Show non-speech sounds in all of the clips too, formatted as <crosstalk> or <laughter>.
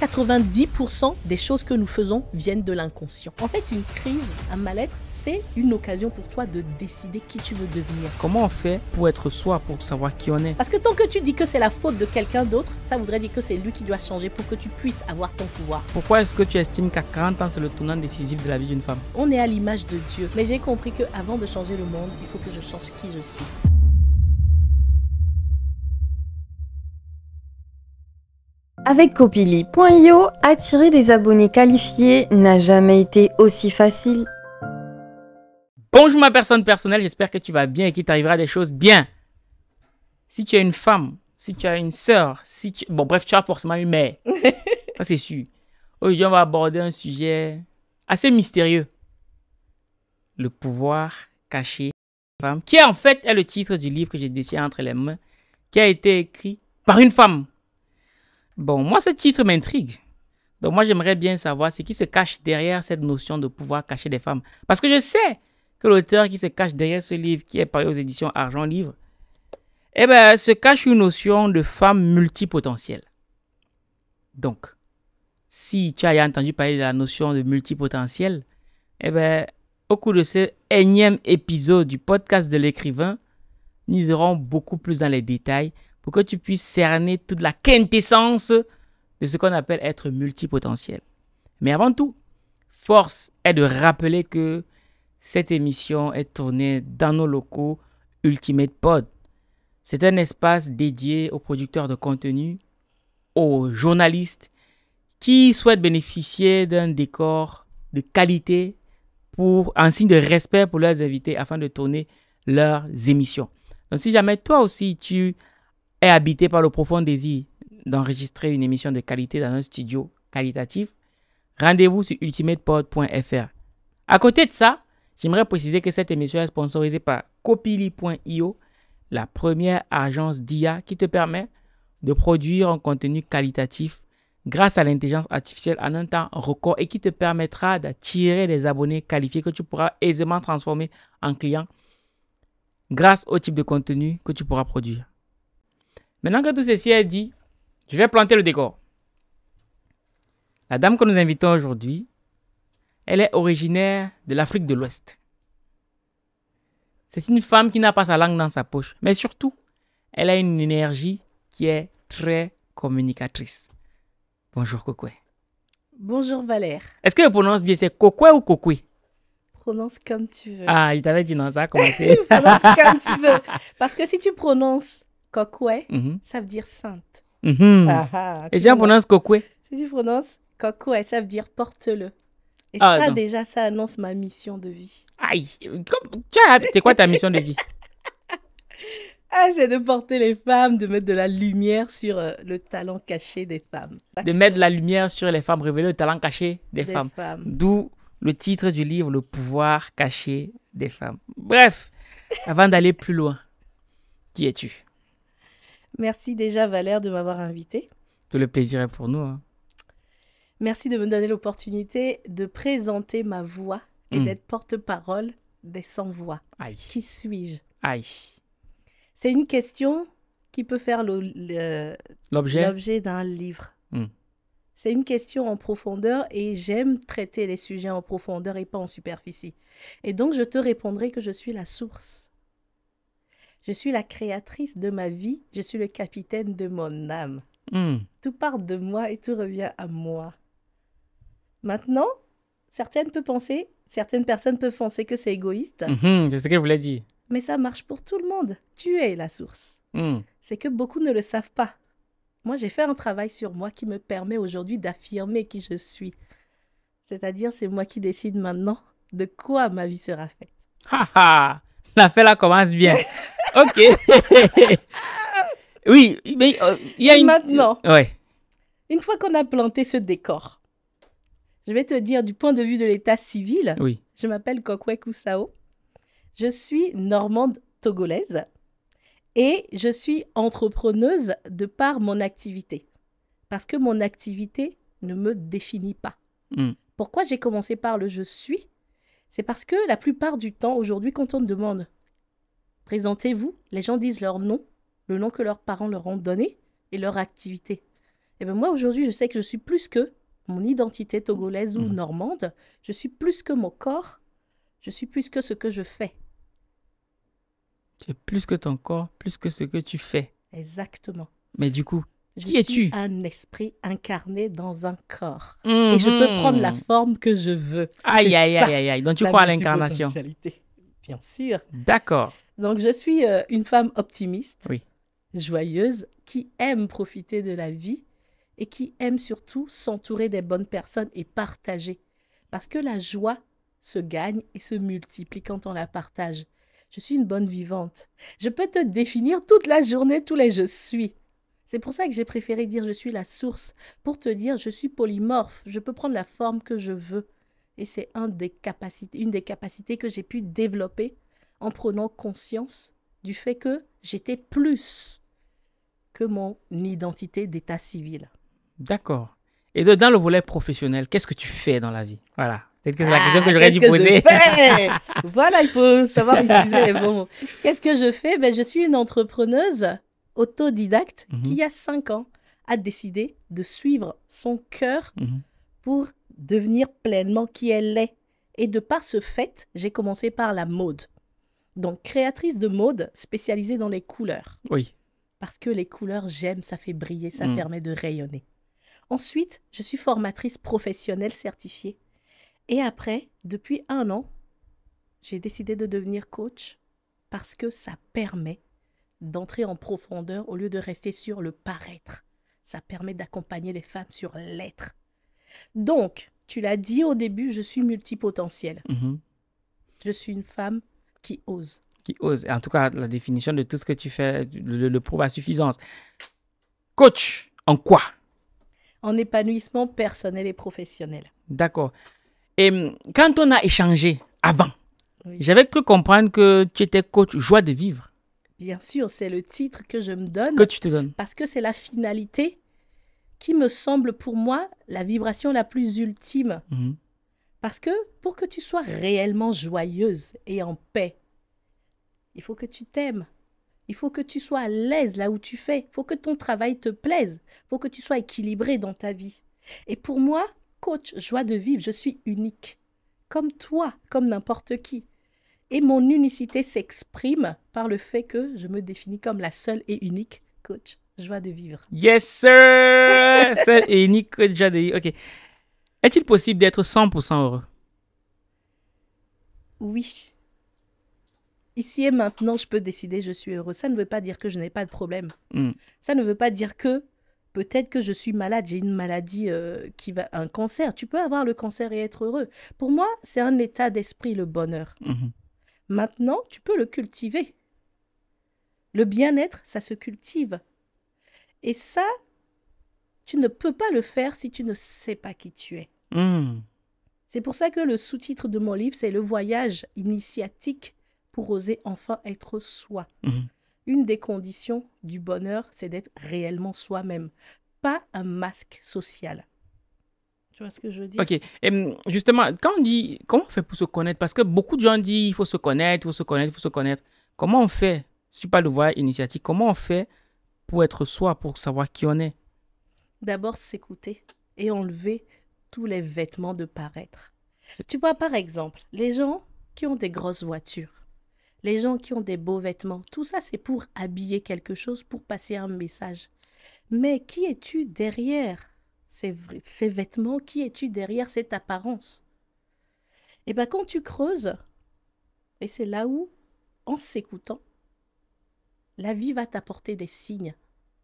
90% des choses que nous faisons viennent de l'inconscient. En fait, une crise, un mal-être, c'est une occasion pour toi de décider qui tu veux devenir. Comment on fait pour être soi, pour savoir qui on est Parce que tant que tu dis que c'est la faute de quelqu'un d'autre, ça voudrait dire que c'est lui qui doit changer pour que tu puisses avoir ton pouvoir. Pourquoi est-ce que tu estimes qu'à 40 ans, c'est le tournant décisif de la vie d'une femme On est à l'image de Dieu. Mais j'ai compris que avant de changer le monde, il faut que je change qui je suis. Avec Copili.io, attirer des abonnés qualifiés n'a jamais été aussi facile. Bonjour ma personne personnelle, j'espère que tu vas bien et qu'il t'arrivera des choses bien. Si tu as une femme, si tu as une sœur, si tu... Bon bref, tu as forcément une mère. <laughs> Ça c'est sûr. Aujourd'hui, on va aborder un sujet assez mystérieux. Le pouvoir caché des femmes, qui en fait est le titre du livre que j'ai décidé entre les mains, qui a été écrit par une femme Bon, moi, ce titre m'intrigue. Donc, moi, j'aimerais bien savoir ce qui se cache derrière cette notion de pouvoir cacher des femmes. Parce que je sais que l'auteur qui se cache derrière ce livre, qui est paru aux éditions Argent Livre, eh ben, se cache une notion de femme multipotentielle. Donc, si tu as entendu parler de la notion de multipotentielle, eh ben, au cours de ce énième épisode du podcast de l'écrivain, nous irons beaucoup plus dans les détails pour que tu puisses cerner toute la quintessence de ce qu'on appelle être multipotentiel. Mais avant tout, force est de rappeler que cette émission est tournée dans nos locaux Ultimate Pod. C'est un espace dédié aux producteurs de contenu, aux journalistes qui souhaitent bénéficier d'un décor de qualité pour un signe de respect pour leurs invités afin de tourner leurs émissions. Donc si jamais toi aussi tu est habité par le profond désir d'enregistrer une émission de qualité dans un studio qualitatif, rendez-vous sur ultimatepod.fr. À côté de ça, j'aimerais préciser que cette émission est sponsorisée par copili.io, la première agence d'IA qui te permet de produire un contenu qualitatif grâce à l'intelligence artificielle en un temps record et qui te permettra d'attirer des abonnés qualifiés que tu pourras aisément transformer en clients grâce au type de contenu que tu pourras produire. Maintenant que tout ceci est dit, je vais planter le décor. La dame que nous invitons aujourd'hui, elle est originaire de l'Afrique de l'Ouest. C'est une femme qui n'a pas sa langue dans sa poche, mais surtout, elle a une énergie qui est très communicatrice. Bonjour Kokwe. Bonjour Valère. Est-ce que je prononce bien c'est Kokwe ou Kokwe Prononce comme tu veux. Ah, je t'avais dit non, ça a commencé. <laughs> prononce comme tu veux. Parce que si tu prononces Kokwe, mhm. ça veut dire sainte. Mhm. Ah, ah, Et si on prononce Kokwe Si tu prononces Kokwe, ça veut dire porte-le. Et ah, ça, déjà, ça annonce ma mission de vie. Aïe C'est quoi ta mission de vie <laughs> c'est de porter les femmes, de mettre de la lumière sur euh, le talent caché des femmes. De mettre de la lumière sur les femmes, révéler le talent caché des, femmes. D'où le titre du livre, Le pouvoir caché des femmes. Bref, avant d'aller plus loin, qui es-tu Merci déjà Valère de m'avoir invité. Tout le plaisir est pour nous. Hein. Merci de me donner l'opportunité de présenter ma voix et hmm. d'être porte-parole des sans-voix. Qui suis-je C'est une question qui peut faire l'objet d'un livre. Hmm. C'est une question en profondeur et j'aime traiter les sujets en profondeur et pas en superficie. Et donc je te répondrai que je suis la source je suis la créatrice de ma vie, je suis le capitaine de mon âme. Hmm. Tout part de moi et tout revient à moi. Maintenant, certaines peuvent penser, certaines personnes peuvent penser que c'est égoïste. Hmm, hmm, c'est ce que vous l'avez dit. Mais ça marche pour tout le monde. Tu es la source. C'est que beaucoup ne le savent pas. Moi, j'ai fait un travail sur moi qui me permet aujourd'hui d'affirmer qui je suis. C'est-à-dire, c'est moi qui décide maintenant de quoi ma vie sera faite. Ha ha <laughs> l'affaire là commence bien. <laughs> ok. <laughs> oui, mais euh, il y a une. Maintenant. Ouais. Une fois qu'on a planté ce décor, je vais te dire du point de vue de l'état civil. Oui. Je m'appelle Kokwe Koussao. Je suis normande togolaise et je suis entrepreneuse de par mon activité. Parce que mon activité ne me définit pas. Hmm. Pourquoi j'ai commencé par le je suis c'est parce que la plupart du temps, aujourd'hui, quand on demande présentez-vous, les gens disent leur nom, le nom que leurs parents leur ont donné et leur activité. Et eh bien moi, aujourd'hui, je sais que je suis plus que mon identité togolaise ou mmh. normande, je suis plus que mon corps, je suis plus que ce que je fais. Tu es plus que ton corps, plus que ce que tu fais. Exactement. Mais du coup, je suis un esprit incarné dans un corps. Et je peux prendre la mhm. forme que je veux. Aïe, aïe, aïe, aïe, aïe. Donc, tu crois à l'incarnation. Bien sûr. D'accord. Donc, je suis euh, une femme optimiste, oui. joyeuse, qui aime profiter de la vie et qui aime surtout s'entourer des bonnes personnes et partager. Parce que la joie se gagne et se multiplie quand on la partage. Je suis une bonne vivante. Je peux te définir toute la journée, tous les je suis. C'est pour ça que j'ai préféré dire je suis la source, pour te dire je suis polymorphe, je peux prendre la forme que je veux. Et c'est une des capacités que j'ai pu développer en prenant conscience du fait que j'étais plus que mon identité d'état civil. D'accord. Et dans le volet professionnel, qu'est-ce que tu fais dans la vie Voilà. Peut-être que c'est la ah, question que j'aurais dû poser. <laughs> voilà, il faut savoir utiliser les bons Qu'est-ce que je fais ben, Je suis une entrepreneuse autodidacte mhm. qui, il y a cinq ans, a décidé de suivre son cœur mhm. pour devenir pleinement qui elle est. Et de par ce fait, j'ai commencé par la mode. Donc, créatrice de mode spécialisée dans les couleurs. Oui. Parce que les couleurs, j'aime, ça fait briller, ça mhm. permet de rayonner. Ensuite, je suis formatrice professionnelle certifiée. Et après, depuis un an, j'ai décidé de devenir coach parce que ça permet d'entrer en profondeur au lieu de rester sur le paraître. Ça permet d'accompagner les femmes sur l'être. Donc, tu l'as dit au début, je suis multipotentielle. Mhm. Je suis une femme qui ose. Qui ose. En tout cas, la définition de tout ce que tu fais le, prouve à suffisance. Coach, en quoi En épanouissement personnel et professionnel. D'accord. Et hum, quand on a échangé avant, j'avais cru comprendre que tu étais coach joie de vivre. Bien sûr, c'est le titre que je me donne. Que tu te donnes. Parce que c'est la finalité qui me semble pour moi la vibration la plus ultime. Mhm. Parce que pour que tu sois réellement joyeuse et en paix, il faut que tu t'aimes. Il faut que tu sois à l'aise là où tu fais. Il faut que ton travail te plaise. Il faut que tu sois équilibré dans ta vie. Et pour moi, coach, joie de vivre, je suis unique. Comme toi, comme n'importe qui. Et mon unicité s'exprime par le fait que je me définis comme la seule et unique coach joie de vivre. Yes, sir! <laughs> seule et unique coach joie de vivre. OK. Est-il possible d'être 100% heureux? Oui. Ici et maintenant, je peux décider je suis heureux. Ça ne veut pas dire que je n'ai pas de problème. Hmm. Ça ne veut pas dire que peut-être que je suis malade, j'ai une maladie euh, qui va un cancer. Tu peux avoir le cancer et être heureux. Pour moi, c'est un état d'esprit le bonheur. Mhm. Maintenant, tu peux le cultiver. Le bien-être, ça se cultive. Et ça, tu ne peux pas le faire si tu ne sais pas qui tu es. Hmm. C'est pour ça que le sous-titre de mon livre, c'est Le voyage initiatique pour oser enfin être soi. Hmm. Une des conditions du bonheur, c'est d'être réellement soi-même, pas un masque social ce que je veux OK. Et hum, justement, quand on dit comment on fait pour se connaître? Parce que beaucoup de gens disent il faut se connaître, il faut se connaître, il faut se connaître. Comment on fait? Si tu parles de voix initiative, comment on fait pour être soi, pour savoir qui on est? D'abord, s'écouter et enlever tous les vêtements de paraître. Tu vois, par exemple, les gens qui ont des grosses voitures, les gens qui ont des beaux vêtements, tout ça c'est pour habiller quelque chose, pour passer un message. Mais qui es-tu derrière ces, vêtements Qui es-tu derrière cette apparence Eh bien quand tu creuses, et c'est là où, en s'écoutant, la vie va t'apporter des signes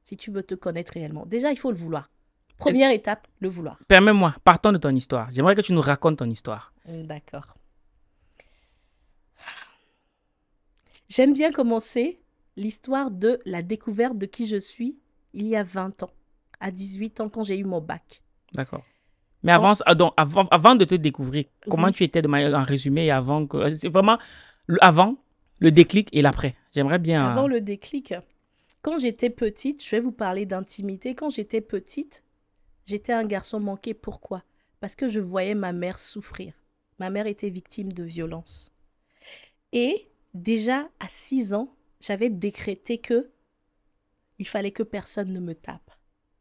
si tu veux te connaître réellement. Déjà, il faut le vouloir. Première étape, le vouloir. Permets-moi, partons de ton histoire. J'aimerais que tu nous racontes ton histoire. Hum, d'accord. J'aime bien commencer l'histoire de la découverte de qui je suis il y a 20 ans à 18 ans quand j'ai eu mon bac. D'accord. Mais avant, ah, donc, avant, avant, de te découvrir, comment tu étais de manière en résumé avant que. Euh, c'est vraiment avant, le déclic et l'après. J'aimerais bien. Avant le déclic. Quand j'étais petite, je vais vous parler d'intimité. Quand j'étais petite, j'étais un garçon manqué. Pourquoi Parce que je voyais ma mère souffrir. Ma mère était victime de violence. Et déjà à 6 ans, j'avais décrété que il fallait que personne ne me tape.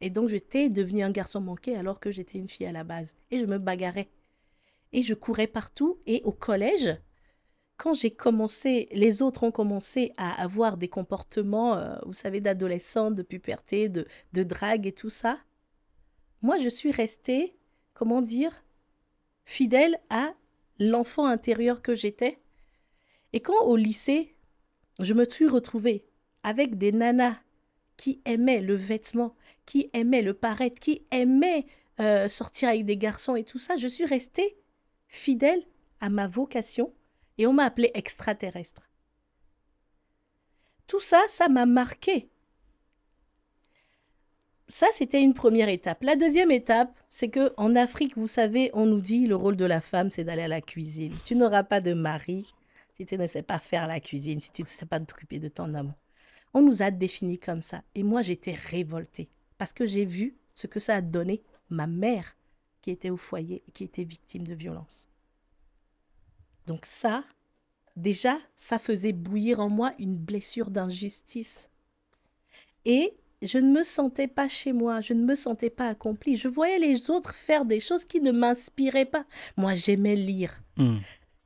Et donc j'étais devenue un garçon manqué alors que j'étais une fille à la base. Et je me bagarrais. Et je courais partout. Et au collège, quand j'ai commencé, les autres ont commencé à avoir des comportements, euh, vous savez, d'adolescent, de puberté, de, de drague et tout ça, moi je suis restée, comment dire, fidèle à l'enfant intérieur que j'étais. Et quand au lycée, je me suis retrouvée avec des nanas qui aimait le vêtement, qui aimait le paraître, qui aimait euh, sortir avec des garçons et tout ça, je suis restée fidèle à ma vocation et on m'a appelée extraterrestre. Tout ça, ça m'a marqué. Ça, c'était une première étape. La deuxième étape, c'est que en Afrique, vous savez, on nous dit le rôle de la femme, c'est d'aller à la cuisine. Tu n'auras pas de mari si tu ne sais pas faire la cuisine, si tu ne sais pas t'occuper de ton homme. On nous a définis comme ça. Et moi, j'étais révoltée parce que j'ai vu ce que ça a donné ma mère qui était au foyer et qui était victime de violence. Donc ça, déjà, ça faisait bouillir en moi une blessure d'injustice. Et je ne me sentais pas chez moi, je ne me sentais pas accomplie. Je voyais les autres faire des choses qui ne m'inspiraient pas. Moi, j'aimais lire. Hmm.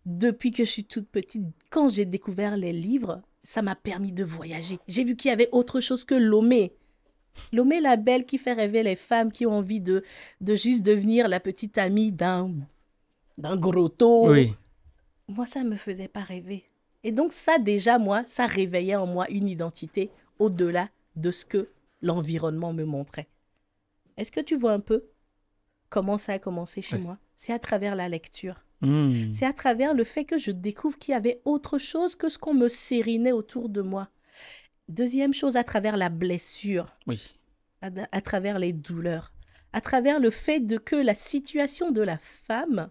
Depuis que je suis toute petite, quand j'ai découvert les livres, ça m'a permis de voyager. J'ai vu qu'il y avait autre chose que Lomé. Lomé, la belle qui fait rêver les femmes qui ont envie de, de juste devenir la petite amie d'un, d'un grotto. Moi, ça ne me faisait pas rêver. Et donc ça, déjà, moi, ça réveillait en moi une identité au-delà de ce que l'environnement me montrait. Est-ce que tu vois un peu comment ça a commencé chez moi C'est à travers la lecture. Hmm. C'est à travers le fait que je découvre qu'il y avait autre chose que ce qu'on me sérinait autour de moi. Deuxième chose, à travers la blessure. À, travers les douleurs. À travers le fait de que la situation de la femme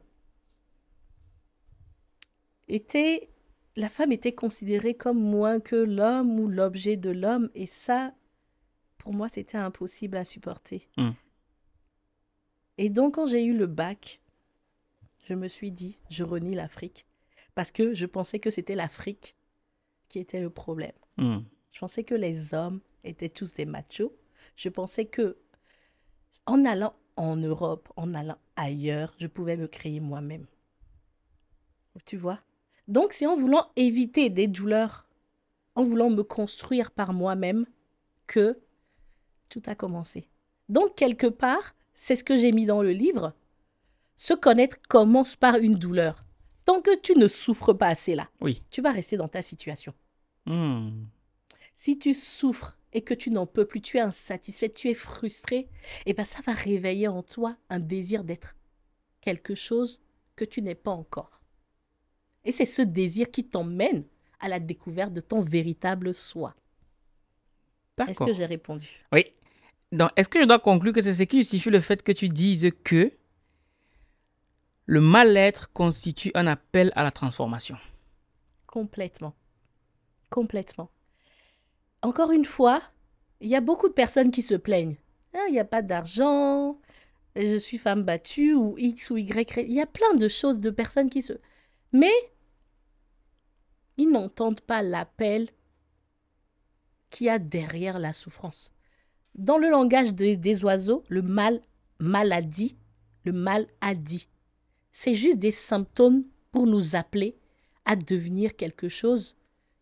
était. La femme était considérée comme moins que l'homme ou l'objet de l'homme. Et ça, pour moi, c'était impossible à supporter. Hmm. Et donc, quand j'ai eu le bac, je me suis dit, je renie l'Afrique. Parce que je pensais que c'était l'Afrique qui était le problème. Hmm. Je pensais que les hommes étaient tous des machos. Je pensais que en allant en Europe, en allant ailleurs, je pouvais me créer moi-même. Tu vois Donc c'est en voulant éviter des douleurs, en voulant me construire par moi-même, que tout a commencé. Donc quelque part, c'est ce que j'ai mis dans le livre. Se connaître commence par une douleur. Tant que tu ne souffres pas assez là, oui. tu vas rester dans ta situation. Hmm. Si tu souffres et que tu n'en peux plus, tu es insatisfait, tu es frustré, et eh ben ça va réveiller en toi un désir d'être quelque chose que tu n'es pas encore. Et c'est ce désir qui t'emmène à la découverte de ton véritable soi. Est-ce que j'ai répondu Oui. Est-ce que je dois conclure que c'est ce qui justifie le fait que tu dises que le mal-être constitue un appel à la transformation. Complètement. Complètement. Encore une fois, il y a beaucoup de personnes qui se plaignent. Hein, il n'y a pas d'argent, je suis femme battue ou X ou Y. Il y a plein de choses, de personnes qui se... Mais ils n'entendent pas l'appel qu'il y a derrière la souffrance. Dans le langage des, oiseaux, le mal maladie, le mal a dit. C'est juste des symptômes pour nous appeler à devenir quelque chose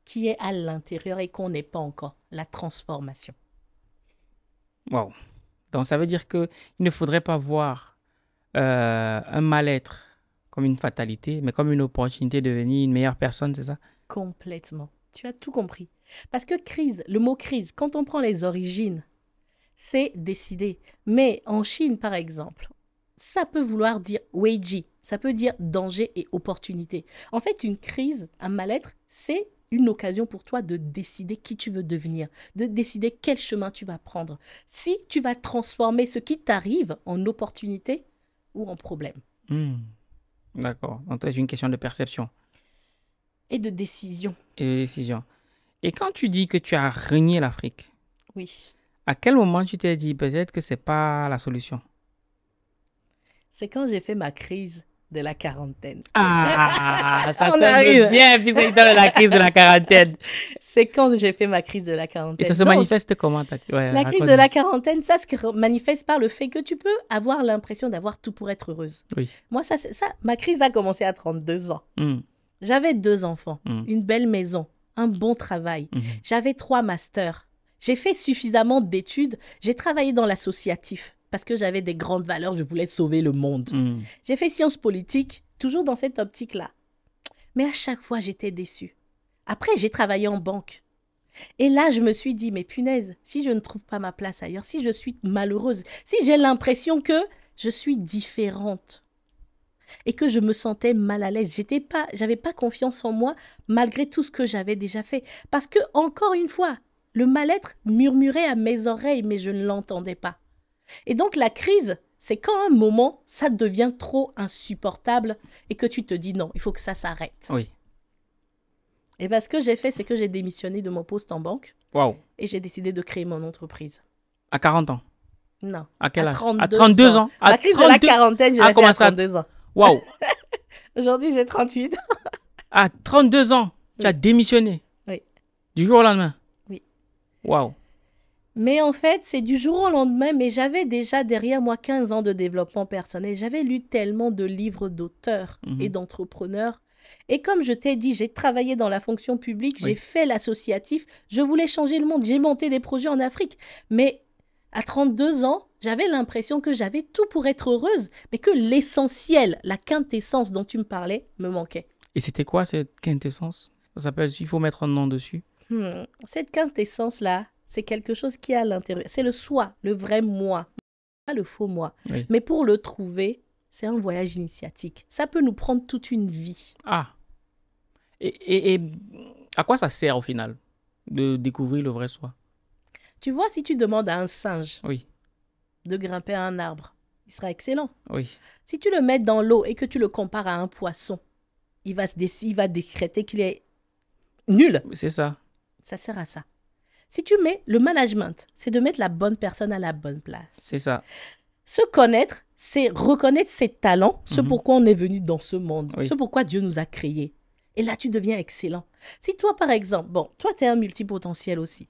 qui est à l'intérieur et qu'on n'est pas encore, la transformation. Wow. Donc ça veut dire que ne faudrait pas voir euh, un mal-être comme une fatalité, mais comme une opportunité de devenir une meilleure personne, c'est ça Complètement. Tu as tout compris. Parce que crise, le mot crise, quand on prend les origines, c'est décider. Mais en Chine, par exemple, ça peut vouloir dire weiji, ça peut dire danger et opportunité. En fait, une crise, un mal-être, c'est une occasion pour toi de décider qui tu veux devenir, de décider quel chemin tu vas prendre, si tu vas transformer ce qui t'arrive en opportunité ou en problème. Hmm. D'accord. Donc, c'est une question de perception. Et de décision. Et décision. Et quand tu dis que tu as régné l'Afrique, oui. à quel moment tu t'es dit peut-être que c'est pas la solution c'est quand j'ai fait ma crise de la quarantaine. Ah, <laughs> ça bien puisque tu la crise de la quarantaine. C'est quand j'ai fait ma crise de la quarantaine. Et ça se manifeste comment La crise de la quarantaine, ça se manifeste par le fait que tu peux avoir l'impression d'avoir tout pour être heureuse. Oui. Moi, ça, ça, ma crise a commencé à 32 ans. Hmm. J'avais deux enfants, hmm. une belle maison, un bon travail. Hmm. J'avais trois masters. J'ai fait suffisamment d'études. J'ai travaillé dans l'associatif parce que j'avais des grandes valeurs, je voulais sauver le monde. Mm. J'ai fait sciences politiques, toujours dans cette optique-là. Mais à chaque fois, j'étais déçue. Après, j'ai travaillé en banque. Et là, je me suis dit, mais punaise, si je ne trouve pas ma place ailleurs, si je suis malheureuse, si j'ai l'impression que je suis différente et que je me sentais mal à l'aise, j'étais pas, j'avais pas confiance en moi malgré tout ce que j'avais déjà fait. Parce que encore une fois, le mal-être murmurait à mes oreilles, mais je ne l'entendais pas. Et donc la crise, c'est quand un moment, ça devient trop insupportable et que tu te dis non, il faut que ça s'arrête. Oui. Et bien, ce que j'ai fait, c'est que j'ai démissionné de mon poste en banque. Waouh. Et j'ai décidé de créer mon entreprise. À 40 ans Non. À quel âge À 32, à 32 ans. À la crise 32... de la quarantaine, j'ai ah, à 32 ans. Waouh <laughs> Aujourd'hui, j'ai 38 ans. à 32 ans, tu as démissionné Oui. Du jour au lendemain Oui. Waouh mais en fait, c'est du jour au lendemain, mais j'avais déjà derrière moi 15 ans de développement personnel. J'avais lu tellement de livres d'auteurs mhm. et d'entrepreneurs. Et comme je t'ai dit, j'ai travaillé dans la fonction publique, j'ai fait l'associatif, je voulais changer le monde, j'ai monté des projets en Afrique. Mais à 32 ans, j'avais l'impression que j'avais tout pour être heureuse, mais que l'essentiel, la quintessence dont tu me parlais, me manquait. Et c'était quoi cette quintessence Ça s'appelle, il faut mettre un nom dessus. Hmm, cette quintessence-là, c'est quelque chose qui a à l'intérieur. C'est le soi, le vrai moi, pas le faux moi. Mais pour le trouver, c'est un voyage initiatique. Ça peut nous prendre toute une vie. Ah. Et, et, à quoi ça sert au final de découvrir le vrai soi Tu vois, si tu demandes à un singe oui. de grimper à un arbre, il sera excellent. Oui. Si tu le mets dans l'eau et que tu le compares à un poisson, il va, se il va décréter qu'il est nul. C'est ça. Ça sert à ça. Si tu mets le management, c'est de mettre la bonne personne à la bonne place. C'est ça. Se connaître, c'est reconnaître ses talents, ce mhm. pourquoi on est venu dans ce monde, ce pourquoi Dieu nous a créés. Et là, tu deviens excellent. Si toi, par exemple, bon, toi, tu es un multipotentiel aussi.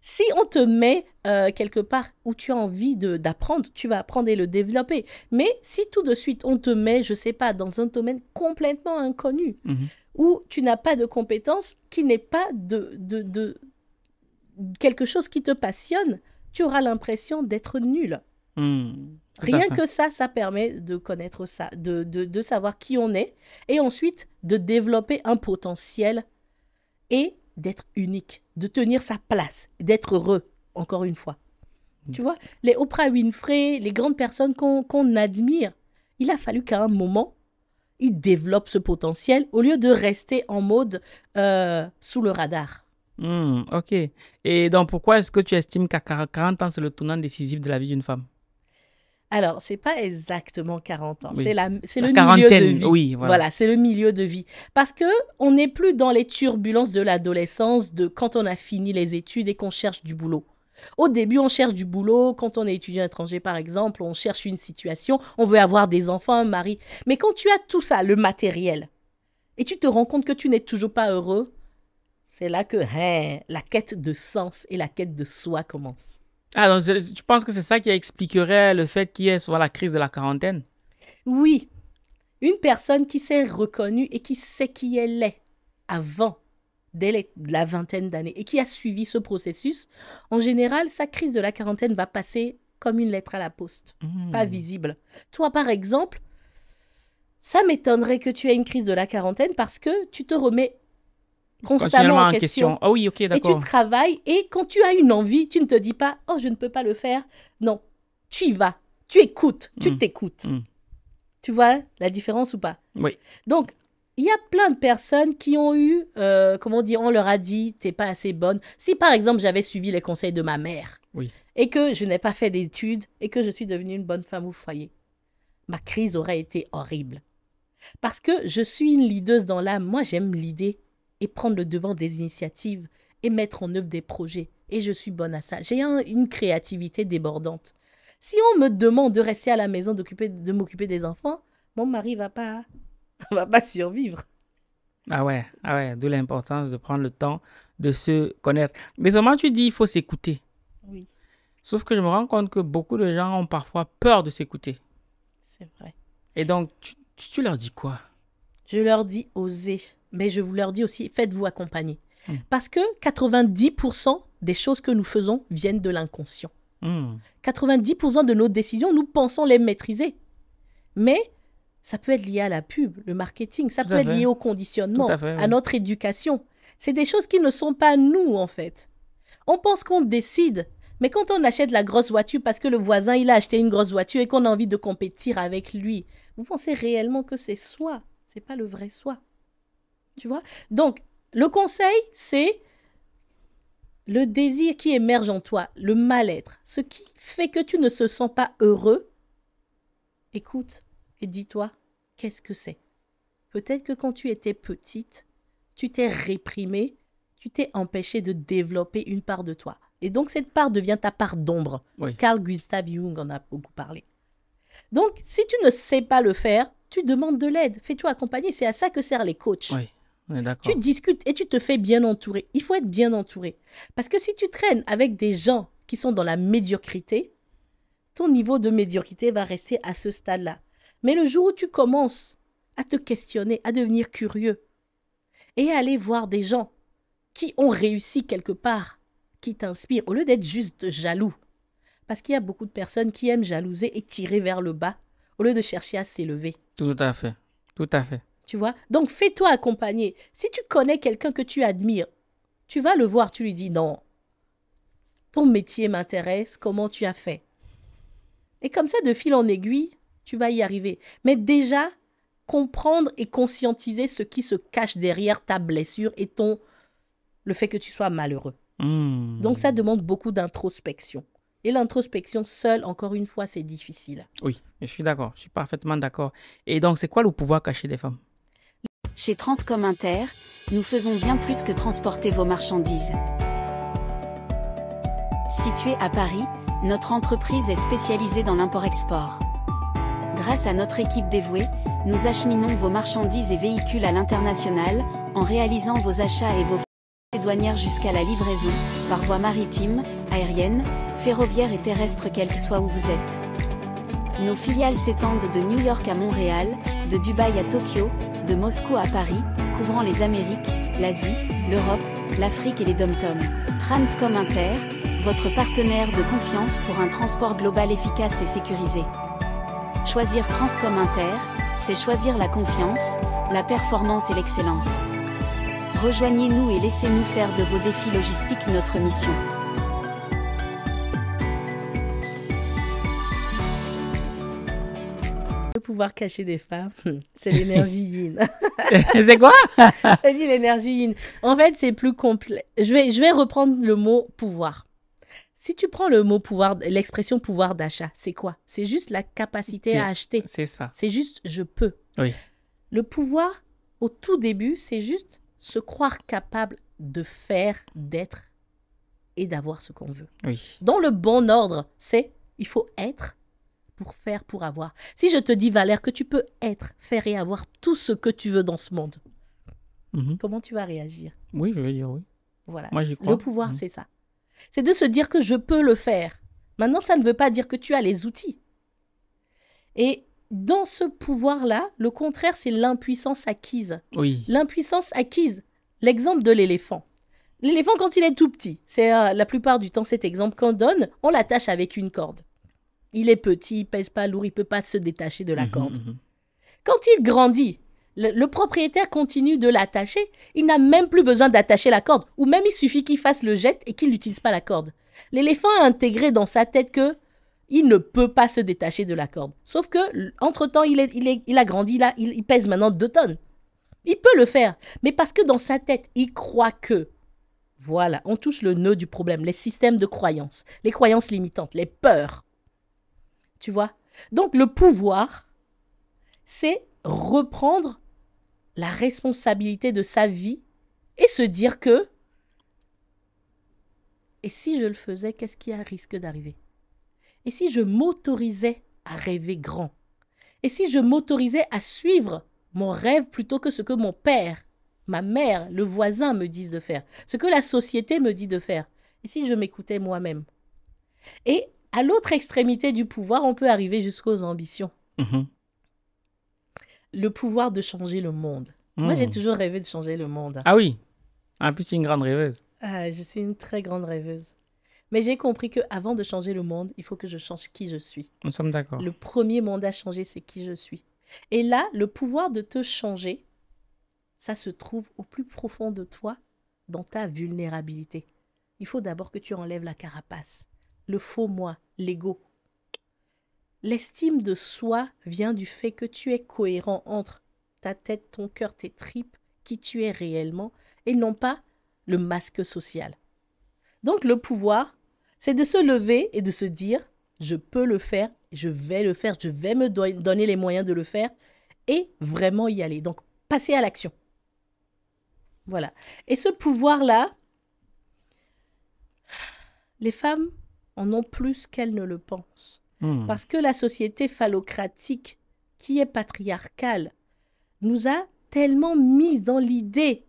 Si on te met euh, quelque part où tu as envie d'apprendre, tu vas apprendre et le développer. Mais si tout de suite on te met, je sais pas, dans un domaine complètement inconnu, mhm. où tu n'as pas de compétences, qui n'est pas de, de, de, quelque chose qui te passionne, tu auras l'impression d'être nul. Hmm, Rien que ça, ça permet de connaître ça, de, savoir qui on est, et ensuite de développer un potentiel et d'être unique, de tenir sa place, d'être heureux, encore une fois. Hmm. Tu vois, les Oprah Winfrey, les grandes personnes qu'on admire, il a fallu qu'à un moment, ils développent ce potentiel au lieu de rester en mode euh, sous le radar. Hum, ok. Et donc, pourquoi est-ce que tu estimes qu'à 40 ans, c'est le tournant décisif de la vie d'une femme alors, c'est pas exactement 40 ans, c'est la, le milieu de vie. Oui, voilà. c'est le milieu de vie. Parce que on n'est plus dans les turbulences de l'adolescence, de quand on a fini les études et qu'on cherche du boulot. Au début, on cherche du boulot. Quand on est étudiant étranger, par exemple, on cherche une situation, on veut avoir des enfants, un mari. Mais quand tu as tout ça, le matériel, et tu te rends compte que tu n'es toujours pas heureux, c'est là que hein, la quête de sens et la quête de soi commence. Ah, donc je, que c'est ça qui expliquerait le fait qu'il y ait soit la crise de la quarantaine. Oui. Une personne qui s'est reconnue et qui sait qui elle est avant, dès la vingtaine d'années, et qui a suivi ce processus, en général, sa crise de la quarantaine va passer comme une lettre à la poste, hmm. pas visible. Toi, par exemple, ça m'étonnerait que tu aies une crise de la quarantaine parce que tu te remets constamment en, question. Ah oui, ok, Et tu travailles et quand tu as une envie, tu ne te dis pas oh je ne peux pas le faire. Non, tu y vas, tu écoutes, tu mm. t'écoutes. Mm. Tu vois la différence ou pas Oui. Donc il y a plein de personnes qui ont eu, euh, comment dire, on leur a dit, t'es pas assez bonne. Si par exemple j'avais suivi les conseils de ma mère et que je n'ai pas fait d'études et que je suis devenue une bonne femme au foyer, ma crise aurait été horrible. Parce que je suis une lideuse dans l'âme, moi j'aime l'idée prendre le devant des initiatives et mettre en œuvre des projets. Et je suis bonne à ça. J'ai une créativité débordante. Si on me demande de rester à la maison, de m'occuper des enfants, mon mari va pas, <laughs> va pas survivre. Ah ouais, ah ouais, d'où l'importance de prendre le temps de se connaître. Mais comment tu dis, il faut s'écouter. Oui. Sauf que je me rends compte que beaucoup de gens ont parfois peur de s'écouter. C'est vrai. Et donc, tu leur dis quoi je leur dis osez, mais je vous leur dis aussi faites-vous accompagner. Hmm. Parce que 90% des choses que nous faisons viennent de l'inconscient. 90% hmm. de nos décisions, nous pensons les maîtriser. Mais ça peut être lié à la pub, le marketing, ça peut être lié au conditionnement, à, notre éducation. C'est des choses qui ne sont pas nous, en fait. On pense qu'on décide, mais quand on achète la grosse voiture parce que le voisin, il a acheté une grosse voiture et qu'on a envie de compétir avec lui, vous pensez réellement que c'est soi c'est pas le vrai soi. Tu vois Donc, le conseil, c'est le désir qui émerge en toi, le mal-être, ce qui fait que tu ne se sens pas heureux. Écoute et dis-toi, qu'est-ce que c'est Peut-être que quand tu étais petite, tu t'es réprimée, tu t'es empêchée de développer une part de toi. Et donc cette part devient ta part d'ombre. Carl Gustav Jung en a beaucoup parlé. Donc si tu ne sais pas le faire, tu demandes de l'aide, fais-toi accompagner. C'est à ça que servent les coachs. Tu discutes et tu te fais bien entourer. Il faut être bien entouré. Parce que si tu traînes avec des gens qui sont dans la médiocrité, ton niveau de médiocrité va rester à ce stade-là. Mais le jour où tu commences à te questionner, à devenir curieux, et à aller voir des gens qui ont réussi quelque part, qui t'inspirent, au lieu d'être juste jaloux, parce qu'il y a beaucoup de personnes qui aiment jalouser et tirer vers le bas au lieu de chercher à s'élever. Tout à fait, tout à fait. Tu vois Donc fais-toi accompagner. Si tu connais quelqu'un que tu admires, tu vas le voir, tu lui dis non, ton métier m'intéresse, comment tu as fait Et comme ça, de fil en aiguille, tu vas y arriver. Mais déjà, comprendre et conscientiser ce qui se cache derrière ta blessure et ton le fait que tu sois malheureux. Hmm. Donc ça demande beaucoup d'introspection. Et l'introspection seule, encore une fois, c'est difficile. Oui, je suis d'accord, je suis parfaitement d'accord. Et donc, c'est quoi le pouvoir caché des femmes Chez Transcom Inter, nous faisons bien plus que transporter vos marchandises. Située à Paris, notre entreprise est spécialisée dans l'import-export. Grâce à notre équipe dévouée, nous acheminons vos marchandises et véhicules à l'international, en réalisant vos achats et vos douanières jusqu'à la livraison, par voie maritime, aérienne, ferroviaire et terrestre quel que soit où vous êtes. Nos filiales s'étendent de New York à Montréal, de Dubaï à Tokyo, de Moscou à Paris, couvrant les Amériques, l'Asie, l'Europe, l'Afrique et les dom Transcom Inter, votre partenaire de confiance pour un transport global efficace et sécurisé. Choisir Transcom Inter, c'est choisir la confiance, la performance et l'excellence. Rejoignez-nous et laissez-nous faire de vos défis logistiques notre mission. pouvoir cacher des femmes, <laughs> c'est l'énergie yin. <laughs> c'est quoi <laughs> Vas-y, l'énergie yin. En fait, c'est plus complet. Je vais, je vais reprendre le mot pouvoir. Si tu prends le mot pouvoir, l'expression pouvoir d'achat, c'est quoi C'est juste la capacité à acheter. C'est ça. C'est juste je peux. Oui. Le pouvoir, au tout début, c'est juste se croire capable de faire, d'être et d'avoir ce qu'on veut. Oui. Dans le bon ordre, c'est il faut être, pour faire, pour avoir. Si je te dis, Valère, que tu peux être, faire et avoir tout ce que tu veux dans ce monde, mhm. comment tu vas réagir Oui, je vais dire oui. Voilà. Moi, Le pouvoir, mhm. c'est ça. C'est de se dire que je peux le faire. Maintenant, ça ne veut pas dire que tu as les outils. Et dans ce pouvoir-là, le contraire, c'est l'impuissance acquise. Oui. L'impuissance acquise. L'exemple de l'éléphant. L'éléphant, quand il est tout petit, c'est euh, la plupart du temps cet exemple qu'on donne, on l'attache avec une corde. Il est petit, il pèse pas lourd, il peut pas se détacher de la mhm, corde. Mhm. Quand il grandit, le, propriétaire continue de l'attacher. Il n'a même plus besoin d'attacher la corde. Ou même il suffit qu'il fasse le geste et qu'il n'utilise pas la corde. L'éléphant a intégré dans sa tête que il ne peut pas se détacher de la corde. Sauf que, entre-temps, il, a grandi, là, il, il pèse maintenant 2 tonnes. Il peut le faire, mais parce que dans sa tête, il croit que. Voilà, on touche le nœud du problème, les systèmes de croyances, les croyances limitantes, les peurs. Tu vois Donc le pouvoir, c'est reprendre la responsabilité de sa vie et se dire que et si je le faisais, qu'est-ce qui a risque d'arriver Et si je m'autorisais à rêver grand Et si je m'autorisais à suivre mon rêve plutôt que ce que mon père, ma mère, le voisin me disent de faire, ce que la société me dit de faire Et si je m'écoutais moi-même Et à l'autre extrémité du pouvoir, on peut arriver jusqu'aux ambitions. Mhm. Le pouvoir de changer le monde. Moi, hmm. j'ai toujours rêvé de changer le monde. Ah oui En plus, tu es une grande rêveuse. Ah, je suis une très grande rêveuse. Mais j'ai compris que avant de changer le monde, il faut que je change qui je suis. Nous sommes d'accord. Le premier mandat à changer, c'est qui je suis. Et là, le pouvoir de te changer, ça se trouve au plus profond de toi, dans ta vulnérabilité. Il faut d'abord que tu enlèves la carapace le faux moi, l'ego. L'estime de soi vient du fait que tu es cohérent entre ta tête, ton cœur, tes tripes, qui tu es réellement, et non pas le masque social. Donc le pouvoir, c'est de se lever et de se dire, je peux le faire, je vais le faire, je vais me donner les moyens de le faire, et vraiment y aller. Donc passer à l'action. Voilà. Et ce pouvoir-là, les femmes en ont plus qu'elles ne le pensent. Hmm. Parce que la société phallocratique, qui est patriarcale, nous a tellement mis dans l'idée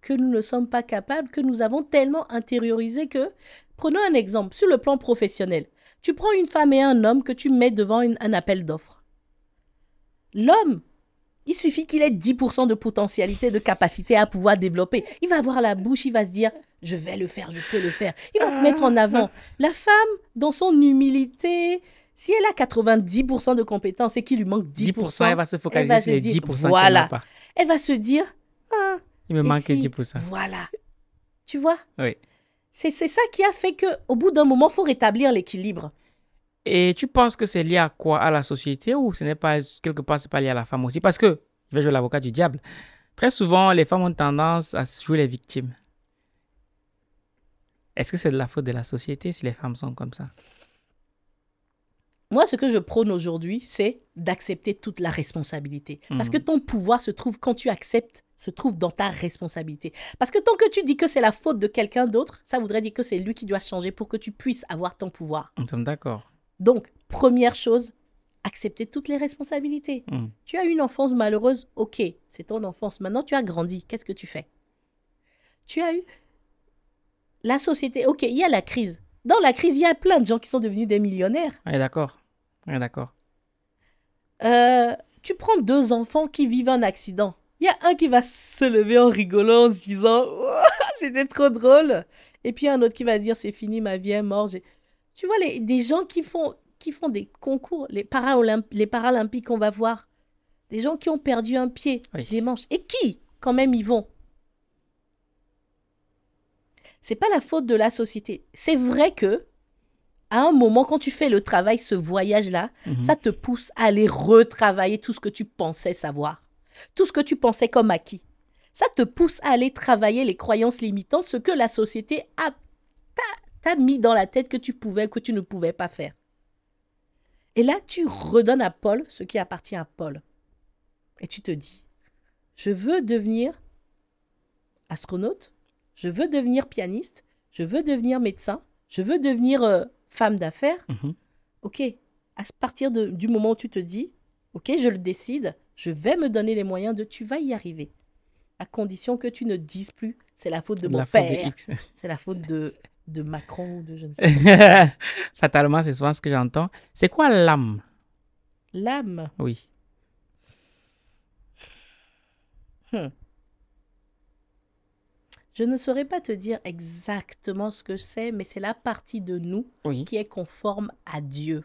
que nous ne sommes pas capables, que nous avons tellement intériorisé que... Prenons un exemple, sur le plan professionnel. Tu prends une femme et un homme que tu mets devant un appel d'offres. L'homme il suffit qu'il ait 10% de potentialité, de capacité à pouvoir développer. Il va avoir la bouche, il va se dire je vais le faire, je peux le faire. Il va se ah. mettre en avant. La femme, dans son humilité, si elle a 90% de compétences et qu'il lui manque 10%, elle va se focaliser sur les 10% dire, voilà. Elle va se dire ah, il me manque 10%. Voilà. Tu vois Oui. C'est ça qui a fait que au bout d'un moment, il faut rétablir l'équilibre. Et tu penses que c'est lié à quoi À la société ou ce n'est pas, quelque part, c'est pas lié à la femme aussi Parce que, je vais jouer l'avocat du diable, très souvent, les femmes ont tendance à jouer les victimes. Est-ce que c'est de la faute de la société si les femmes sont comme ça moi, ce que je prône aujourd'hui, c'est d'accepter toute la responsabilité. Hmm. Parce que ton pouvoir se trouve, quand tu acceptes, se trouve dans ta responsabilité. Parce que tant que tu dis que c'est la faute de quelqu'un d'autre, ça voudrait dire que c'est lui qui doit changer pour que tu puisses avoir ton pouvoir. On est d'accord. Donc, première chose, accepter toutes les responsabilités. Hmm. Tu as eu une enfance malheureuse, ok, c'est ton enfance. Maintenant, tu as grandi, qu'est-ce que tu fais Tu as eu la société, ok, il y a la crise. Dans la crise, il y a plein de gens qui sont devenus des millionnaires. Oui, d'accord. Oui, d'accord. Euh, tu prends deux enfants qui vivent un accident. Il y a un qui va se lever en rigolant, en se disant <laughs> C'était trop drôle !» Et puis un autre qui va dire « C'est fini, ma vie est morte. » Tu vois, des gens qui font, qui font des concours, les, les paralympiques on va voir, des gens qui ont perdu un pied, des manches, et qui, quand même, y vont. C'est pas la faute de la société. C'est vrai que, à un moment, quand tu fais le travail, ce voyage-là, mhm. ça te pousse à aller retravailler tout ce que tu pensais savoir, tout ce que tu pensais comme acquis. Ça te pousse à aller travailler les croyances limitantes, ce que la société a t'as mis dans la tête que tu pouvais, que tu ne pouvais pas faire. Et là, tu redonnes à Paul ce qui appartient à Paul. Et tu te dis, je veux devenir astronaute, je veux devenir pianiste, je veux devenir médecin, je veux devenir euh, femme d'affaires. Mhm. Ok, à partir du moment où tu te dis, ok, je le décide, je vais me donner les moyens de, tu vas y arriver. À condition que tu ne dises plus, c'est la faute de mon père, c'est la faute de de Macron, ou de je ne sais pas. <laughs> Fatalement, c'est souvent ce que j'entends. C'est quoi l'âme L'âme Oui. Hmm. Je ne saurais pas te dire exactement ce que c'est, mais c'est la partie de nous qui est conforme à Dieu.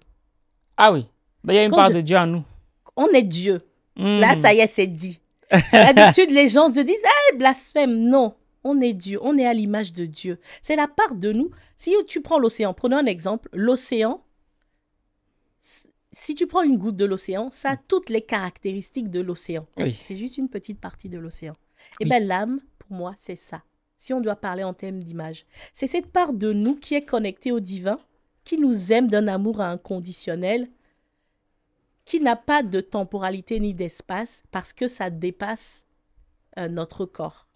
Ah oui, ben, il y a une part de Dieu en nous. On est Dieu. Là, hmm. ça y est, c'est dit. <laughs> D'habitude, les gens se disent, ah, blasphème. Non, on est Dieu, on est à l'image de Dieu. C'est la part de nous. Si tu prends l'océan, prenons un exemple, l'océan, si tu prends une goutte de l'océan, ça a mm. toutes les caractéristiques de l'océan. C'est juste une petite partie de l'océan. Et eh bien l'âme, pour moi, c'est ça. Si on doit parler en thème d'image, c'est cette part de nous qui est connectée au divin, qui nous aime d'un amour inconditionnel, qui n'a pas de temporalité ni d'espace parce que ça dépasse euh, notre corps.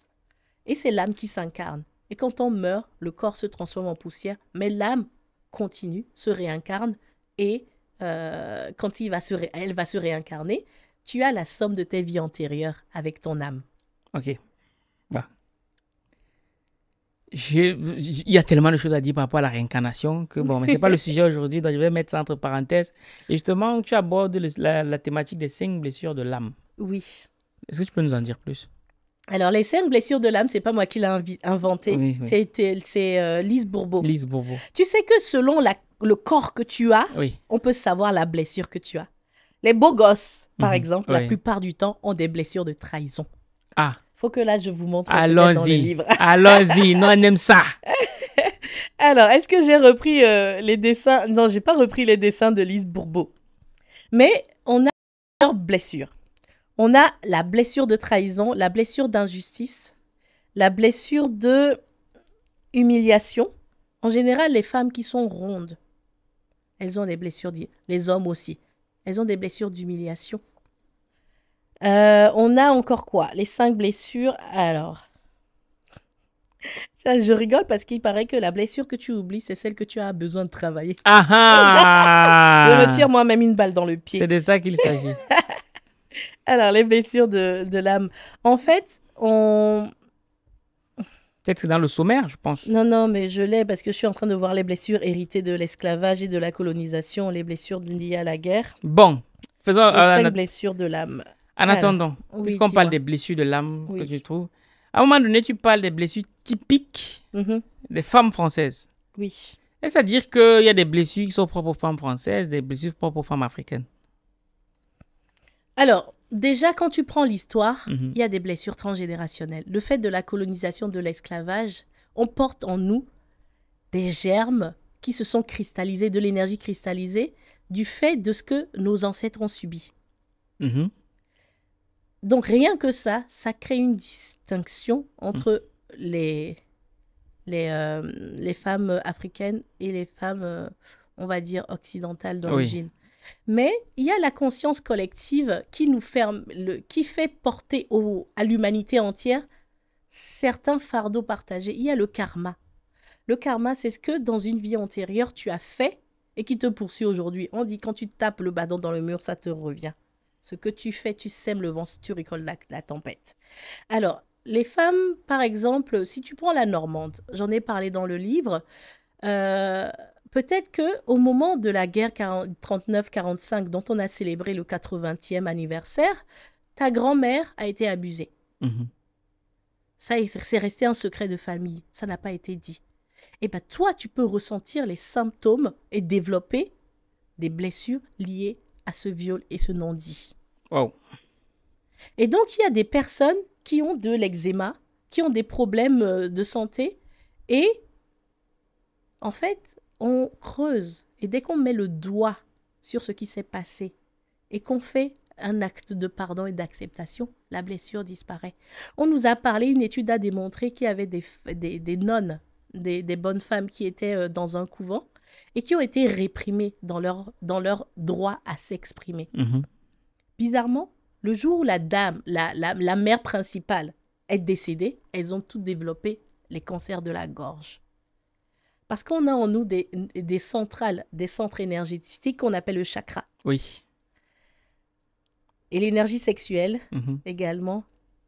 Et c'est l'âme qui s'incarne. Et quand on meurt, le corps se transforme en poussière, mais l'âme continue, se réincarne, et euh, quand il va se elle va se réincarner, tu as la somme de tes vies antérieures avec ton âme. Ok. Il y a tellement de choses à dire par rapport à la réincarnation que bon, mais c'est pas le <laughs> sujet aujourd'hui, donc je vais mettre ça entre parenthèses. Et justement, tu abordes la, thématique des cinq blessures de l'âme. Oui. Est-ce que tu peux nous en dire plus alors, les cinq blessures de l'âme, c'est pas moi qui l'ai inventé. C'est euh, Lise Bourbeau. Lise Bourbeau. Tu sais que selon le corps que tu as, on peut savoir la blessure que tu as. Les beaux gosses, par mhm. exemple, la plupart du temps, ont des blessures de trahison. Ah. Faut que là, je vous montre. Allons-y. <laughs> Allons-y. Non, on aime ça. <laughs> Alors, est-ce que j'ai repris euh, les dessins Non, j'ai pas repris les dessins de Lise Bourbeau. Mais on a leur blessures on a la blessure de trahison, la blessure d'injustice, la blessure de humiliation. En général, les femmes qui sont rondes, elles ont des blessures, les hommes aussi, elles ont des blessures d'humiliation. Euh, on a encore quoi Les cinq blessures. Alors, je rigole parce qu'il paraît que la blessure que tu oublies, c'est celle que tu as besoin de travailler. Ah ah! <laughs> Je me tire moi-même une balle dans le pied. C'est de ça qu'il s'agit. <laughs> Alors, les blessures de, l'âme. En fait, on. Peut-être c'est dans le sommaire, je pense. Non, non, mais je l'ai parce que je suis en train de voir les blessures héritées de l'esclavage et de la colonisation, les blessures liées à la guerre. Bon, faisons. Les blessures de l'âme. En attendant, puisqu'on parle des blessures de l'âme que tu trouves, à un moment donné, tu parles des blessures typiques mhm. des femmes françaises. Oui. C'est-à-dire qu'il y a des blessures qui sont propres aux femmes françaises, des blessures propres aux femmes africaines. Alors, déjà, quand tu prends l'histoire, mhm. il y a des blessures transgénérationnelles. Le fait de la colonisation, de l'esclavage, on porte en nous des germes qui se sont cristallisés, de l'énergie cristallisée, du fait de ce que nos ancêtres ont subi. Mhm. Donc rien que ça, ça crée une distinction entre mhm. les, euh, les, femmes africaines et les femmes, euh, on va dire, occidentales d'origine. Mais il y a la conscience collective qui nous ferme, le, qui fait porter au, à l'humanité entière certains fardeaux partagés. Il y a le karma. Le karma, c'est ce que dans une vie antérieure tu as fait et qui te poursuit aujourd'hui. On dit quand tu tapes le bâton dans le mur, ça te revient. Ce que tu fais, tu sèmes le vent, tu récoltes la, tempête. Alors, les femmes, par exemple, si tu prends la Normande, j'en ai parlé dans le livre, euh, peut-être que au moment de la guerre 39-45 dont on a célébré le 80e anniversaire, ta grand-mère a été abusée. Mhm. Ça, c'est resté un secret de famille. Ça n'a pas été dit. Et eh bien, toi, tu peux ressentir les symptômes et développer des blessures liées à ce viol et ce non-dit. Wow. Et donc, il y a des personnes qui ont de l'eczéma, qui ont des problèmes euh, de santé, et en fait, on creuse et dès qu'on met le doigt sur ce qui s'est passé et qu'on fait un acte de pardon et d'acceptation, la blessure disparaît. On nous a parlé, une étude a démontré qu'il y avait des, des, nonnes, des, bonnes femmes qui étaient euh, dans un couvent et qui ont été réprimées dans leur, dans leur droit à s'exprimer. Mmh Bizarrement, le jour où la dame, la, la mère principale est décédée, elles ont toutes développé les cancers de la gorge. Parce qu'on a en nous des, centrales, des centres énergétiques qu'on appelle le chakra. Oui. Et l'énergie sexuelle également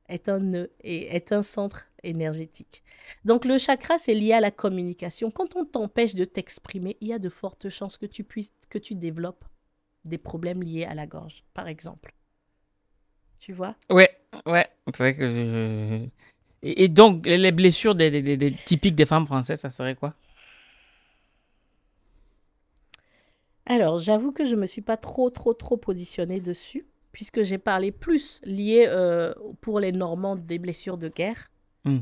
est un, est un centre énergétique. Donc le chakra, c'est lié à la communication. Quand on t'empêche de t'exprimer, il y a de fortes chances que tu puisses, que tu développes des problèmes liés à la gorge, par exemple. Tu vois Ouais, ouais. et, donc les blessures typiques des femmes françaises, ça serait quoi Alors, j'avoue que je ne me suis pas trop, trop, trop positionnée dessus, puisque j'ai parlé plus lié euh, pour les Normandes des blessures de guerre. Hmm.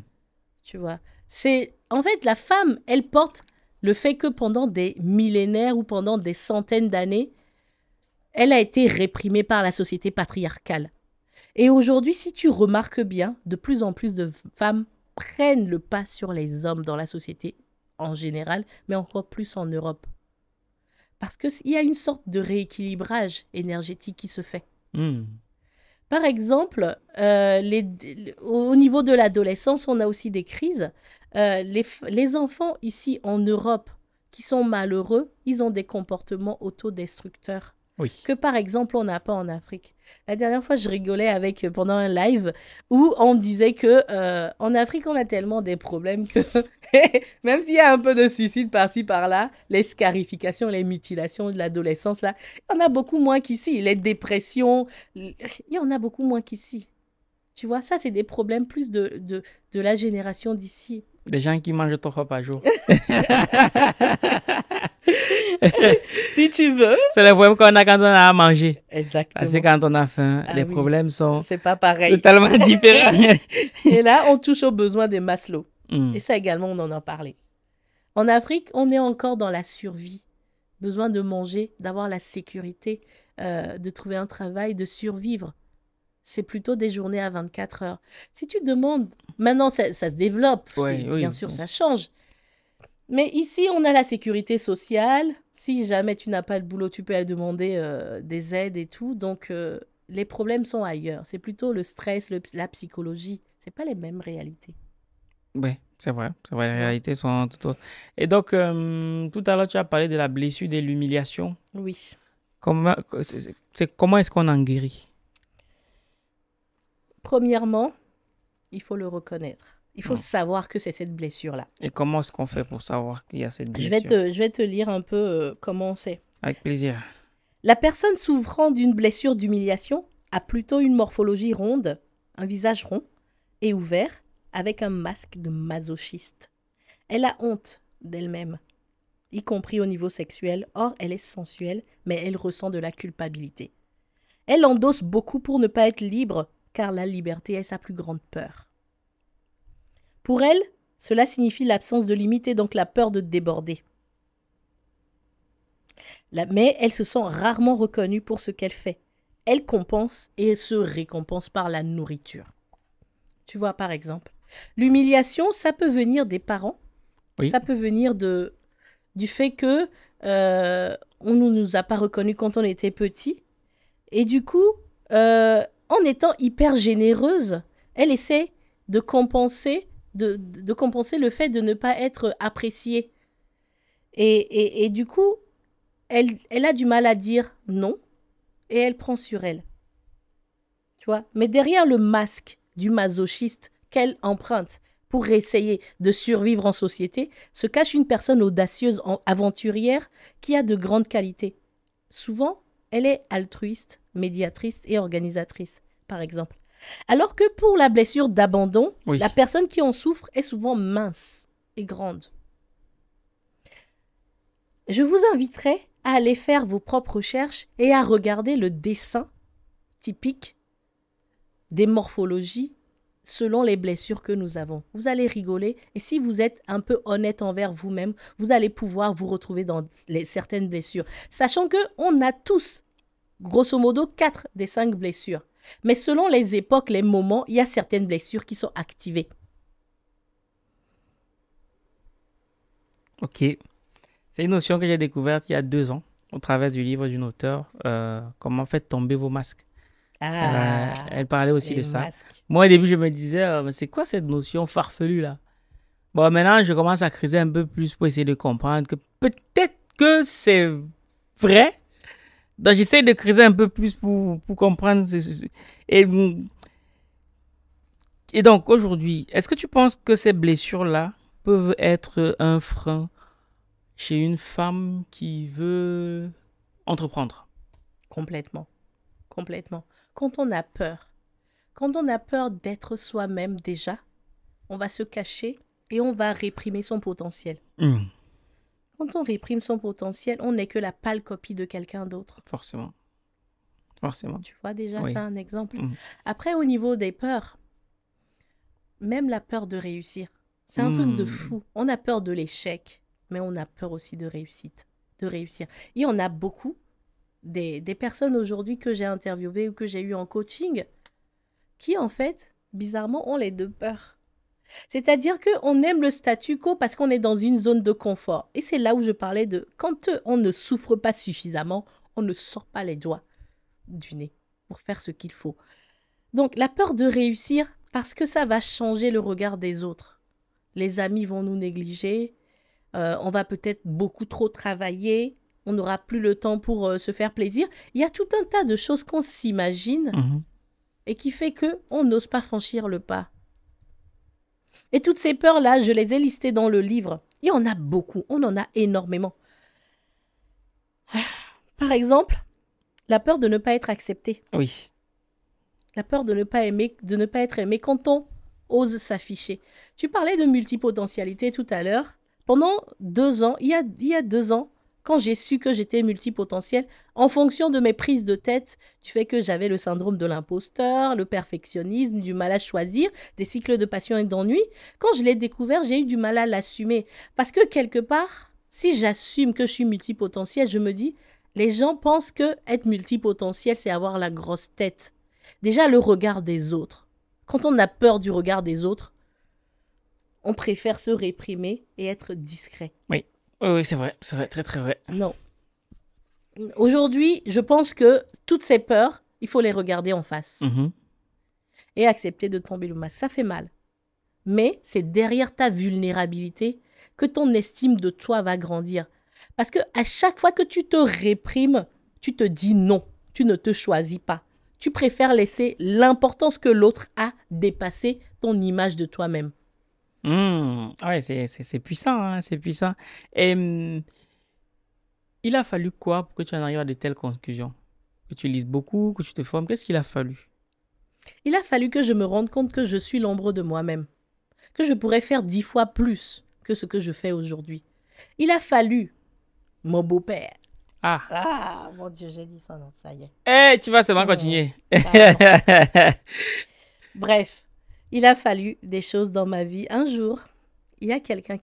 Tu vois C'est En fait, la femme, elle porte le fait que pendant des millénaires ou pendant des centaines d'années, elle a été réprimée par la société patriarcale. Et aujourd'hui, si tu remarques bien, de plus en plus de femmes prennent le pas sur les hommes dans la société en général, mais encore plus en Europe. Parce qu'il y a une sorte de rééquilibrage énergétique qui se fait. Hmm. Par exemple, euh, au niveau de l'adolescence, on a aussi des crises. Euh, les, les, enfants ici en Europe qui sont malheureux, ils ont des comportements autodestructeurs. Que par exemple, on n'a pas en Afrique. La dernière fois, je rigolais avec euh, pendant un live où on disait que euh, en Afrique, on a tellement des problèmes que <laughs> même s'il y a un peu de suicide par-ci par-là, les scarifications, les mutilations de l'adolescence là, il y en a beaucoup moins qu'ici. Les dépressions, il y en a beaucoup moins qu'ici. Tu vois, ça, c'est des problèmes plus de, de la génération d'ici. Des gens qui mangent trois fois par jour. <laughs> si tu veux. C'est le problème qu'on a quand on a à manger. Exactement. Parce que quand on a faim, ah les problèmes sont. C'est pas pareil. <laughs> Totalement différents. <laughs> Et là, on touche aux besoins des Maslow. Hmm. Et ça également, on en a parlé. En Afrique, on est encore dans la survie. Besoin de manger, d'avoir la sécurité, euh, de trouver un travail, de survivre c'est plutôt des journées à 24 heures. Si tu demandes, maintenant ça, se développe, bien sûr ça change. Mais ici, on a la sécurité sociale. Si jamais tu n'as pas le boulot, tu peux aller demander euh, des aides et tout. Donc, euh, les problèmes sont ailleurs. C'est plutôt le stress, la psychologie. Ce pas les mêmes réalités. Oui, c'est vrai. C'est vrai, les réalités sont tout autres. Et donc, euh, tout à l'heure, tu as parlé de la blessure, de l'humiliation. Oui. Comment, c'est, comment est-ce qu'on en guérit Premièrement, il faut le reconnaître. Il faut hmm. savoir que c'est cette blessure-là. Et comment est-ce qu'on fait pour savoir qu'il y a cette blessure je vais, te, lire un peu euh, comment comment c'est. Avec plaisir. La personne souffrant d'une blessure d'humiliation a plutôt une morphologie ronde, un visage rond et ouvert, avec un masque de masochiste. Elle a honte d'elle-même, y compris au niveau sexuel. Or, elle est sensuelle, mais elle ressent de la culpabilité. Elle endosse beaucoup pour ne pas être libre car la liberté est sa plus grande peur. Pour elle, cela signifie l'absence de limite et donc la peur de déborder. Mais elle se sent rarement reconnue pour ce qu'elle fait. Elle compense et se récompense par la nourriture. Tu vois, par exemple, l'humiliation, ça peut venir des parents, ça peut venir de, du fait que euh, on ne nous a pas reconnus quand on était petit, et du coup, euh, en étant hyper généreuse, elle essaie de compenser, de, compenser le fait de ne pas être appréciée. Et, du coup, elle, elle a du mal à dire non et elle prend sur elle. Tu vois Mais derrière le masque du masochiste qu'elle emprunte pour essayer de survivre en société se cache une personne audacieuse, aventurière, qui a de grandes qualités. Souvent, elle est altruiste, médiatrice et organisatrice, par exemple. Alors que pour la blessure d'abandon, la personne qui en souffre est souvent mince et grande. Je vous inviterai à aller faire vos propres recherches et à regarder le dessin typique des morphologies selon les blessures que nous avons. Vous allez rigoler et si vous êtes un peu honnête envers vous-même, vous allez pouvoir vous retrouver dans certaines blessures. Sachant que on a tous, grosso modo, quatre des cinq blessures. Mais selon les époques, les moments, il y a certaines blessures qui sont activées. Ok. C'est une notion que j'ai découverte il y a deux ans au travers du livre d'une auteure, euh, Comment faites tomber vos masques ah. elle parlait aussi de ça. Moi, au début, je me disais, oh, mais c'est quoi cette notion farfelue là Bon, maintenant, je commence à creuser un peu plus pour essayer de comprendre que peut-être que c'est vrai. Donc, j'essaie de creuser un peu plus pour, comprendre. Et, et donc, aujourd'hui, est-ce que tu penses que ces blessures-là peuvent être un frein chez une femme qui veut entreprendre Complètement. Complètement quand on a peur. Quand on a peur d'être soi-même déjà, on va se cacher et on va réprimer son potentiel. Hmm. Quand on réprime son potentiel, on n'est que la pâle copie de quelqu'un d'autre. Forcément. Forcément. Tu vois déjà ça un exemple. Hmm. Après, au niveau des peurs, même la peur de réussir, c'est un truc de hmm. fou. On a peur de l'échec, mais on a peur aussi de réussite, de réussir. Et on a beaucoup des, personnes aujourd'hui que j'ai interviewées ou que j'ai eues en coaching qui, en fait, bizarrement, ont les deux peurs. C'est-à-dire qu'on aime le statu quo parce qu'on est dans une zone de confort. Et c'est là où je parlais de quand on ne souffre pas suffisamment, on ne sort pas les doigts du nez pour faire ce qu'il faut. Donc la peur de réussir parce que ça va changer le regard des autres. Les amis vont nous négliger, euh, on va peut-être beaucoup trop travailler, on n'aura plus le temps pour euh, se faire plaisir. Il y a tout un tas de choses qu'on s'imagine mhm. et qui fait que on n'ose pas franchir le pas. Et toutes ces peurs-là, je les ai listées dans le livre. Il y en a beaucoup, on en a énormément. Par exemple, la peur de ne pas être accepté. Oui. La peur de ne pas aimer, de ne pas être aimé quand on ose s'afficher. Tu parlais de multipotentialité tout à l'heure. Pendant deux ans, il y a deux ans, quand j'ai su que j'étais multipotentielle, en fonction de mes prises de tête, tu fais que j'avais le syndrome de l'imposteur, le perfectionnisme, du mal à choisir, des cycles de passion et d'ennui, quand je l'ai découvert, j'ai eu du mal à l'assumer. Parce que quelque part, si j'assume que je suis multipotentielle, je me dis, les gens pensent que être multipotentiel, c'est avoir la grosse tête. Déjà, le regard des autres. Quand on a peur du regard des autres, on préfère se réprimer et être discret. Oui. Oui, oui, c'est vrai, c'est vrai, très très vrai. Non. Aujourd'hui, je pense que toutes ces peurs, il faut les regarder en face. Mm-hmm. Et accepter de tomber le masque. Ça fait mal. Mais c'est derrière ta vulnérabilité que ton estime de toi va grandir. Parce que à chaque fois que tu te réprimes, tu te dis non, tu ne te choisis pas. Tu préfères laisser l'importance que l'autre a dépasser ton image de toi-même. Mmh. ouais, c'est puissant, hein, c'est puissant. Et, mmh, il a fallu quoi pour que tu en arrives à de telles conclusions Que tu lises beaucoup, que tu te formes, qu'est-ce qu'il a fallu Il a fallu que je me rende compte que je suis l'ombre de moi-même, que je pourrais faire dix fois plus que ce que je fais aujourd'hui. Il a fallu mon beau-père. Ah. ah, mon Dieu, j'ai dit ça non ça y est. Eh, tu vas seulement continuer. <laughs> Bref, il a fallu des choses dans ma vie. Un jour, il y a quelqu'un qui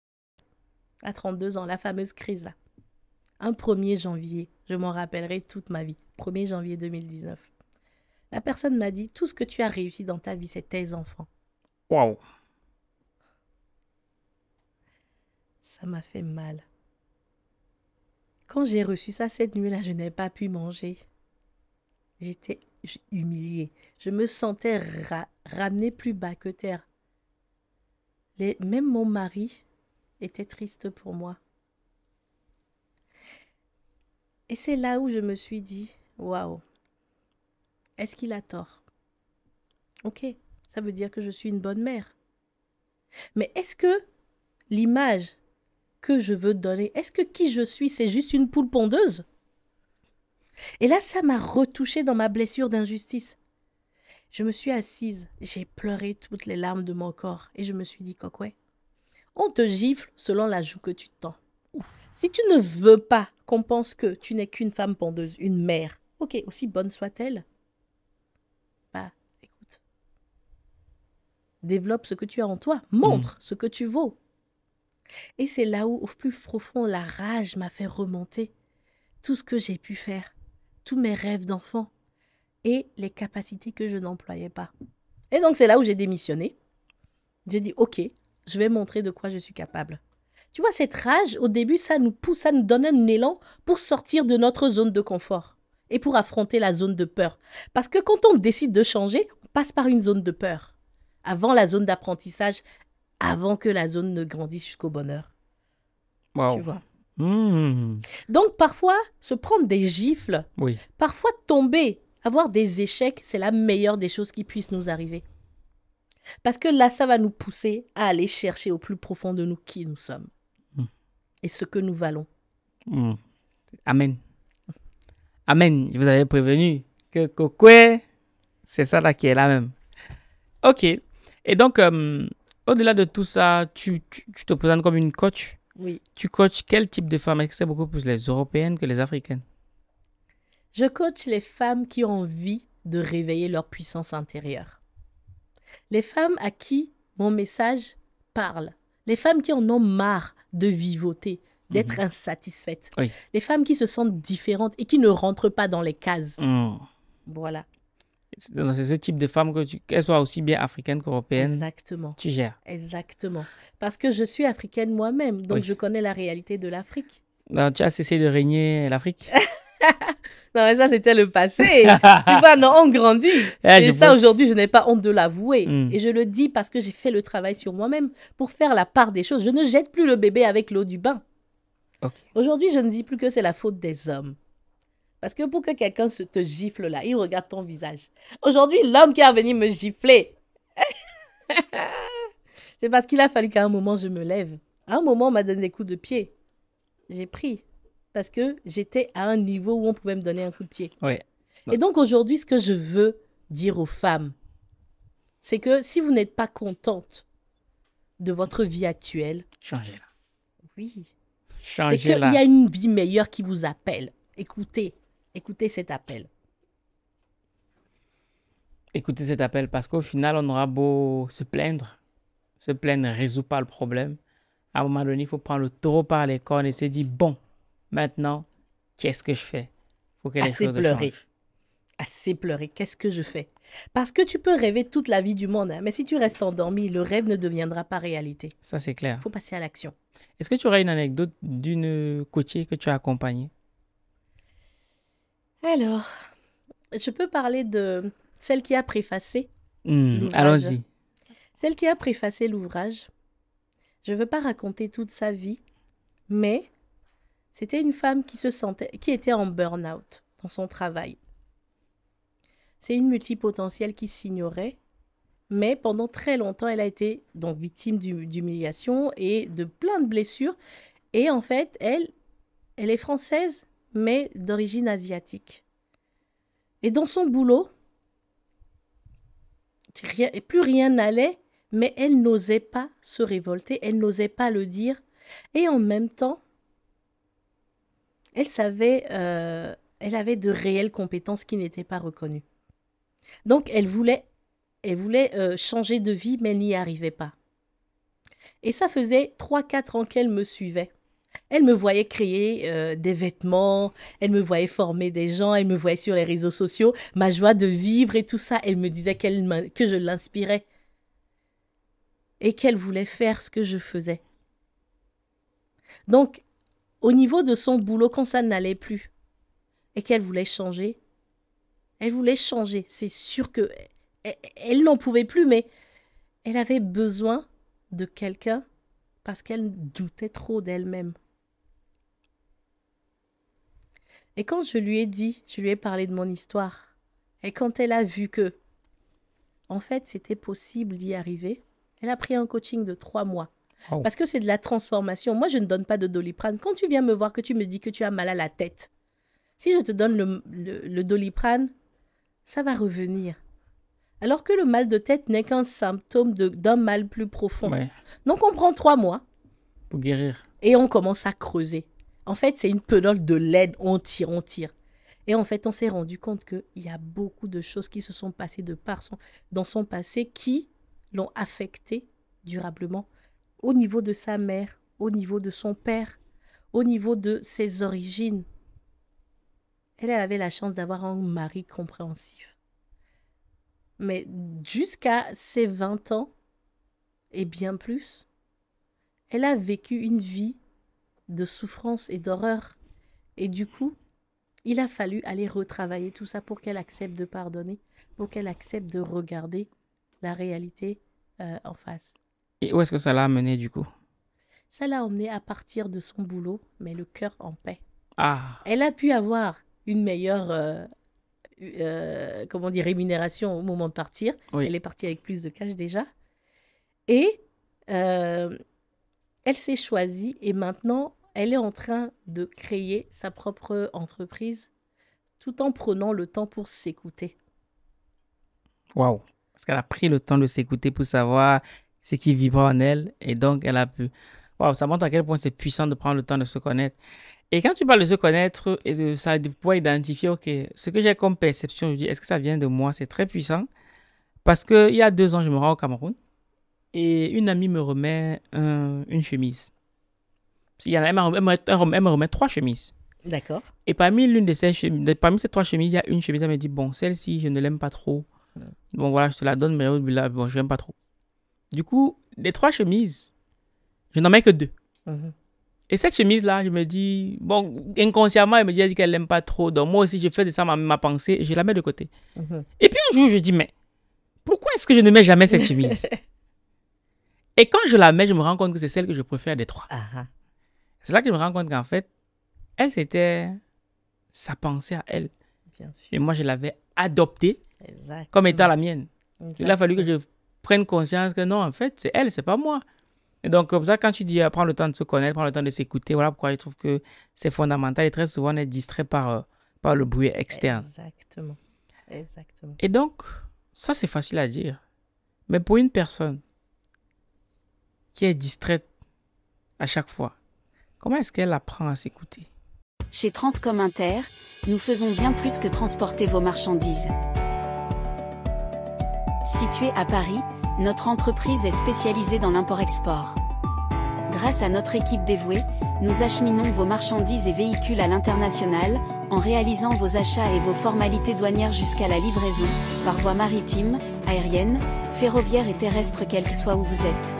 à 32 ans, la fameuse crise-là. Un 1er janvier, je m'en rappellerai toute ma vie. 1er janvier 2019. La personne m'a dit Tout ce que tu as réussi dans ta vie, c'est tes enfants. Waouh Ça m'a fait mal. Quand j'ai reçu ça cette nuit-là, je n'ai pas pu manger. J'étais humiliée. Je me sentais ramenée plus bas que terre. Les, même mon mari était triste pour moi. Et c'est là où je me suis dit, waouh, est-ce qu'il a tort Ok, ça veut dire que je suis une bonne mère. Mais est-ce que l'image que je veux donner, est-ce que qui je suis, c'est juste une poule pondeuse et là, ça m'a retouché dans ma blessure d'injustice. Je me suis assise, j'ai pleuré toutes les larmes de mon corps et je me suis dit, Coquet, on te gifle selon la joue que tu tends. Si tu ne veux pas qu'on pense que tu n'es qu'une femme pendeuse, une mère, ok, aussi bonne soit-elle, bah écoute, développe ce que tu as en toi, montre mm. ce que tu vaux. Et c'est là où, au plus profond, la rage m'a fait remonter tout ce que j'ai pu faire tous mes rêves d'enfant et les capacités que je n'employais pas. Et donc c'est là où j'ai démissionné. J'ai dit, OK, je vais montrer de quoi je suis capable. Tu vois, cette rage, au début, ça nous pousse, ça nous donne un élan pour sortir de notre zone de confort et pour affronter la zone de peur. Parce que quand on décide de changer, on passe par une zone de peur, avant la zone d'apprentissage, avant que la zone ne grandisse jusqu'au bonheur. Wow. Tu vois Mmh. Donc parfois, se prendre des gifles, oui. parfois tomber, avoir des échecs, c'est la meilleure des choses qui puissent nous arriver. Parce que là, ça va nous pousser à aller chercher au plus profond de nous qui nous sommes mmh. et ce que nous valons. Mmh. Amen. Amen. Je vous avais prévenu que Kokwe, c'est ça là qui est la même. Ok. Et donc, euh, au-delà de tout ça, tu, tu te présentes comme une coach tu coaches quel type de femmes Est-ce que c'est beaucoup plus les européennes que les africaines Je coach les femmes qui ont envie de réveiller leur puissance intérieure. Les femmes à qui mon message parle. Les femmes qui en ont marre de vivoter, d'être mhm. insatisfaites. Les femmes qui se sentent différentes et qui ne rentrent pas dans les cases. Oh. Voilà. C'est ce type de femme que qu'elle soit aussi bien africaine qu'européenne. Exactement. Tu gères. Exactement. Parce que je suis africaine moi-même, donc je connais la réalité de l'Afrique. Non, tu as cessé de régner l'Afrique. <laughs> non, mais ça, c'était le passé. <laughs> tu vois, non, on grandit. Eh, et ça, aujourd'hui, je n'ai pas honte de l'avouer. Hmm. Et je le dis parce que j'ai fait le travail sur moi-même pour faire la part des choses. Je ne jette plus le bébé avec l'eau du bain. Aujourd'hui, je ne dis plus que c'est la faute des hommes. Parce que pour que quelqu'un se te gifle là, il regarde ton visage. Aujourd'hui, l'homme qui est venu me gifler, <laughs> c'est parce qu'il a fallu qu'à un moment je me lève. À un moment, on m'a donné des coups de pied. J'ai pris parce que j'étais à un niveau où on pouvait me donner un coup de pied. Ouais. Et donc aujourd'hui, ce que je veux dire aux femmes, c'est que si vous n'êtes pas contente de votre vie actuelle, changez-la. Oui. Changez-la. Il y a une vie meilleure qui vous appelle. Écoutez, Écoutez cet appel. Écoutez cet appel parce qu'au final, on aura beau se plaindre. Se plaindre ne résout pas le problème. À un moment donné, il faut prendre le taureau par les cornes et se dire, bon, maintenant, qu'est-ce que je fais faut que Assez pleurer. Assez pleurer, qu'est-ce que je fais Parce que tu peux rêver toute la vie du monde, hein, mais si tu restes endormi, le rêve ne deviendra pas réalité. Ça, c'est clair. Il faut passer à l'action. Est-ce que tu aurais une anecdote d'une coachée que tu as accompagnée alors, je peux parler de celle qui a préfacé. Hmm, allons-y. Celle qui a préfacé l'ouvrage. Je ne veux pas raconter toute sa vie, mais c'était une femme qui se sentait, qui était en burn-out dans son travail. C'est une multipotentielle qui s'ignorait, mais pendant très longtemps, elle a été donc victime d'humiliation et de plein de blessures. Et en fait, elle, elle est française, mais d'origine asiatique. Et dans son boulot, rien, plus rien n'allait, mais elle n'osait pas se révolter, elle n'osait pas le dire. Et en même temps, elle savait, euh, elle avait de réelles compétences qui n'étaient pas reconnues. Donc elle voulait, elle voulait euh, changer de vie, mais n'y arrivait pas. Et ça faisait 3-4 ans qu'elle me suivait. Elle me voyait créer euh, des vêtements, elle me voyait former des gens, elle me voyait sur les réseaux sociaux, ma joie de vivre et tout ça. Elle me disait que je l'inspirais et qu'elle voulait faire ce que je faisais. Donc, au niveau de son boulot, quand ça n'allait plus et qu'elle voulait changer, elle voulait changer. C'est sûr que elle n'en pouvait plus, mais elle avait besoin de quelqu'un parce qu'elle doutait trop d'elle-même. Et quand je lui ai dit, je lui ai parlé de mon histoire. Et quand elle a vu que, en fait, c'était possible d'y arriver, elle a pris un coaching de trois mois. Oh. Parce que c'est de la transformation. Moi, je ne donne pas de doliprane. Quand tu viens me voir, que tu me dis que tu as mal à la tête, si je te donne le, le, doliprane, ça va revenir. Alors que le mal de tête n'est qu'un symptôme d'un mal plus profond. Donc, on prend trois mois. Pour guérir. Et on commence à creuser. En fait, c'est une pendule de laine, on tire, on tire. Et en fait, on s'est rendu compte qu'il y a beaucoup de choses qui se sont passées de par son, dans son passé qui l'ont affecté durablement au niveau de sa mère, au niveau de son père, au niveau de ses origines. Elle, elle avait la chance d'avoir un mari compréhensif. Mais jusqu'à ses 20 ans, et bien plus, elle a vécu une vie de souffrance et d'horreur. Et du coup, il a fallu aller retravailler tout ça pour qu'elle accepte de pardonner, pour qu'elle accepte de regarder la réalité euh, en face. Et où est-ce que ça l'a amené du coup Ça l'a amené à partir de son boulot, mais le cœur en paix. Ah. Elle a pu avoir une meilleure euh, euh, comment dire, rémunération au moment de partir. Elle est partie avec plus de cash déjà. Et elle s'est choisie et maintenant elle est en train de créer sa propre entreprise tout en prenant le temps pour s'écouter. Waouh! Parce qu'elle a pris le temps de s'écouter pour savoir ce qui vibre en elle et donc elle a pu. Waouh, ça montre à quel point c'est puissant de prendre le temps de se connaître. Et quand tu parles de se connaître et de, ça, de pouvoir identifier, OK, ce que j'ai comme perception, je dis, est-ce que ça vient de moi C'est très puissant. Parce qu'il y a deux ans, je me rends au Cameroun et une amie me remet une chemise. Il y en a, elle remet remet trois chemises. D'accord. Et parmi l'une de ces parmi ces trois chemises, il y a une chemise, elle me dit bon, celle-ci, je ne l'aime pas trop. Bon, voilà, je te la donne, mais je bon, je pas trop. Du coup, des trois chemises, je n'en mets que deux. Mm-hmm. Et cette chemise-là, je me dis, bon, inconsciemment, elle me dit qu'elle l'aime pas trop. Donc, moi aussi, je fais de ça ma, pensée et je la mets de côté. Mm-hmm. Et puis, un jour, je dis, mais pourquoi est-ce que je ne mets jamais cette chemise <laughs> Et quand je la mets, je me rends compte que c'est celle que je préfère des trois. Ah, ah. C'est là que je me rends compte qu'en fait, elle, c'était sa pensée à elle. Bien sûr. Et moi, je l'avais adoptée comme étant la mienne. Il a fallu que je prenne conscience que non, en fait, c'est elle, c'est pas moi. Et donc, comme ça, quand tu dis, prendre euh, prends le temps de se connaître, prends le temps de s'écouter, voilà pourquoi je trouve que c'est fondamental. Et très souvent, on est distrait par, euh, par le bruit externe. Exactement. Exactement. Et donc, ça, c'est facile à dire. Mais pour une personne qui est distraite à chaque fois, Comment est-ce qu'elle apprend à s'écouter Chez Transcom Inter, nous faisons bien plus que transporter vos marchandises. Située à Paris, notre entreprise est spécialisée dans l'import-export. Grâce à notre équipe dévouée, nous acheminons vos marchandises et véhicules à l'international, en réalisant vos achats et vos formalités douanières jusqu'à la livraison, par voie maritime, aérienne, ferroviaire et terrestre quel que soit où vous êtes.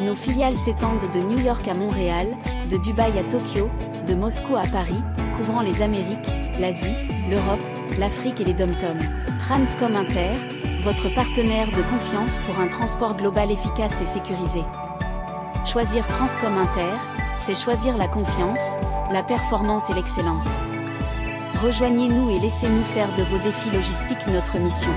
Nos filiales s'étendent de New York à Montréal, de Dubaï à Tokyo, de Moscou à Paris, couvrant les Amériques, l'Asie, l'Europe, l'Afrique et les dom Transcom Inter, votre partenaire de confiance pour un transport global efficace et sécurisé. Choisir Transcom Inter, c'est choisir la confiance, la performance et l'excellence. Rejoignez-nous et laissez-nous faire de vos défis logistiques notre mission.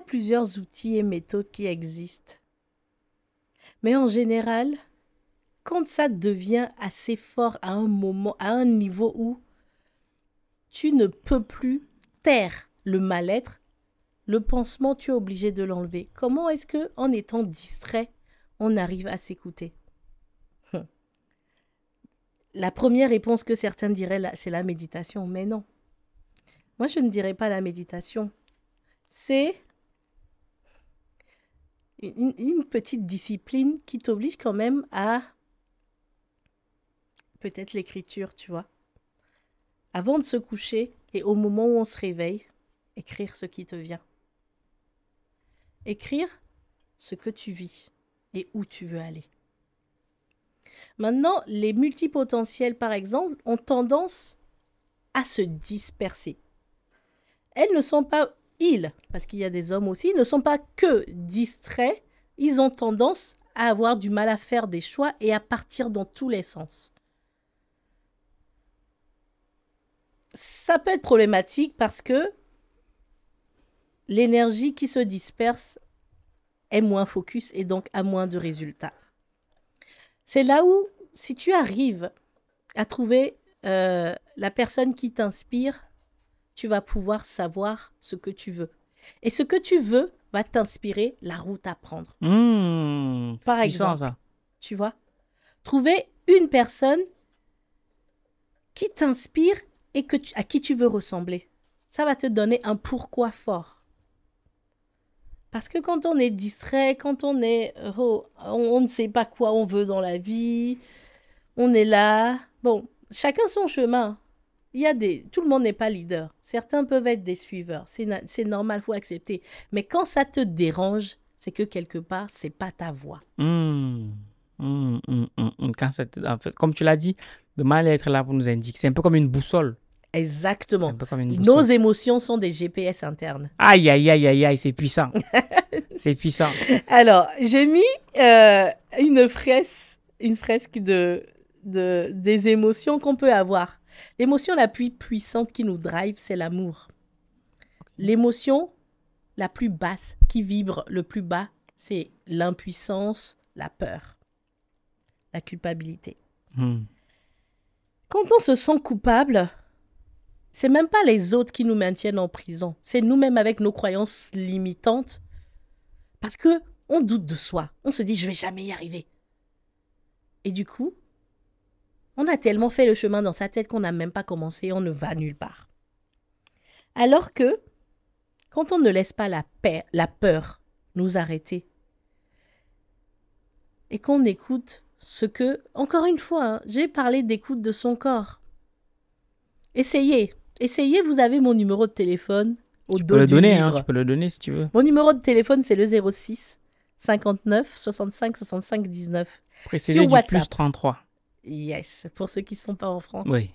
plusieurs outils et méthodes qui existent. Mais en général, quand ça devient assez fort à un moment, à un niveau où tu ne peux plus taire le mal-être, le pansement, tu es obligé de l'enlever. Comment est-ce que, en étant distrait, on arrive à s'écouter hum. La première réponse que certains diraient, là c'est la méditation, mais non. Moi, je ne dirais pas la méditation. C'est une, petite discipline qui t'oblige quand même à peut-être l'écriture, tu vois. Avant de se coucher et au moment où on se réveille, écrire ce qui te vient. Écrire ce que tu vis et où tu veux aller. Maintenant, les multipotentiels, par exemple, ont tendance à se disperser. Elles ne sont pas ils, parce qu'il y a des hommes aussi, ne sont pas que distraits, ils ont tendance à avoir du mal à faire des choix et à partir dans tous les sens. Ça peut être problématique parce que l'énergie qui se disperse est moins focus et donc a moins de résultats. C'est là où, si tu arrives à trouver euh, la personne qui t'inspire, tu vas pouvoir savoir ce que tu veux. Et ce que tu veux va t'inspirer la route à prendre. Mmh, Par exemple, tu vois, trouver une personne qui t'inspire et que à qui tu veux ressembler. Ça va te donner un pourquoi fort. Parce que quand on est distrait, quand on est... Oh, on ne sait pas quoi on veut dans la vie, on est là. Bon, chacun son chemin. Il y a des, tout le monde n'est pas leader. Certains peuvent être des suiveurs. C'est, normal, normal, faut accepter. Mais quand ça te dérange, c'est que quelque part, c'est pas ta voix. Mmh. Mmh, mmh, quand comme tu l'as dit, le mal-être là pour nous indiquer. C'est un peu comme une boussole. Exactement. Un peu comme une boussole. Nos émotions sont des GPS internes. Aïe, aïe, aïe, aïe, aïe, c'est puissant. <laughs> c'est puissant. Alors, j'ai mis euh, une fresque, une fresque de, de, des émotions qu'on peut avoir. L'émotion la plus puissante qui nous drive, c'est l'amour. L'émotion la plus basse, qui vibre le plus bas, c'est l'impuissance, la peur, la culpabilité. Hmm. Quand on se sent coupable, c'est même pas les autres qui nous maintiennent en prison, c'est nous-mêmes avec nos croyances limitantes, parce que on doute de soi, on se dit je vais jamais y arriver. Et du coup, on a tellement fait le chemin dans sa tête qu'on n'a même pas commencé, on ne va nulle part. Alors que, quand on ne laisse pas la, la peur nous arrêter, et qu'on écoute ce que, encore une fois, hein, j'ai parlé d'écoute de son corps. Essayez, essayez, vous avez mon numéro de téléphone au tu peux le donner, Hein, tu peux le donner si tu veux. Mon numéro de téléphone, c'est le 06 59 65 65 19. Précédé du plus 33. Yes, pour ceux qui ne sont pas en France. Oui.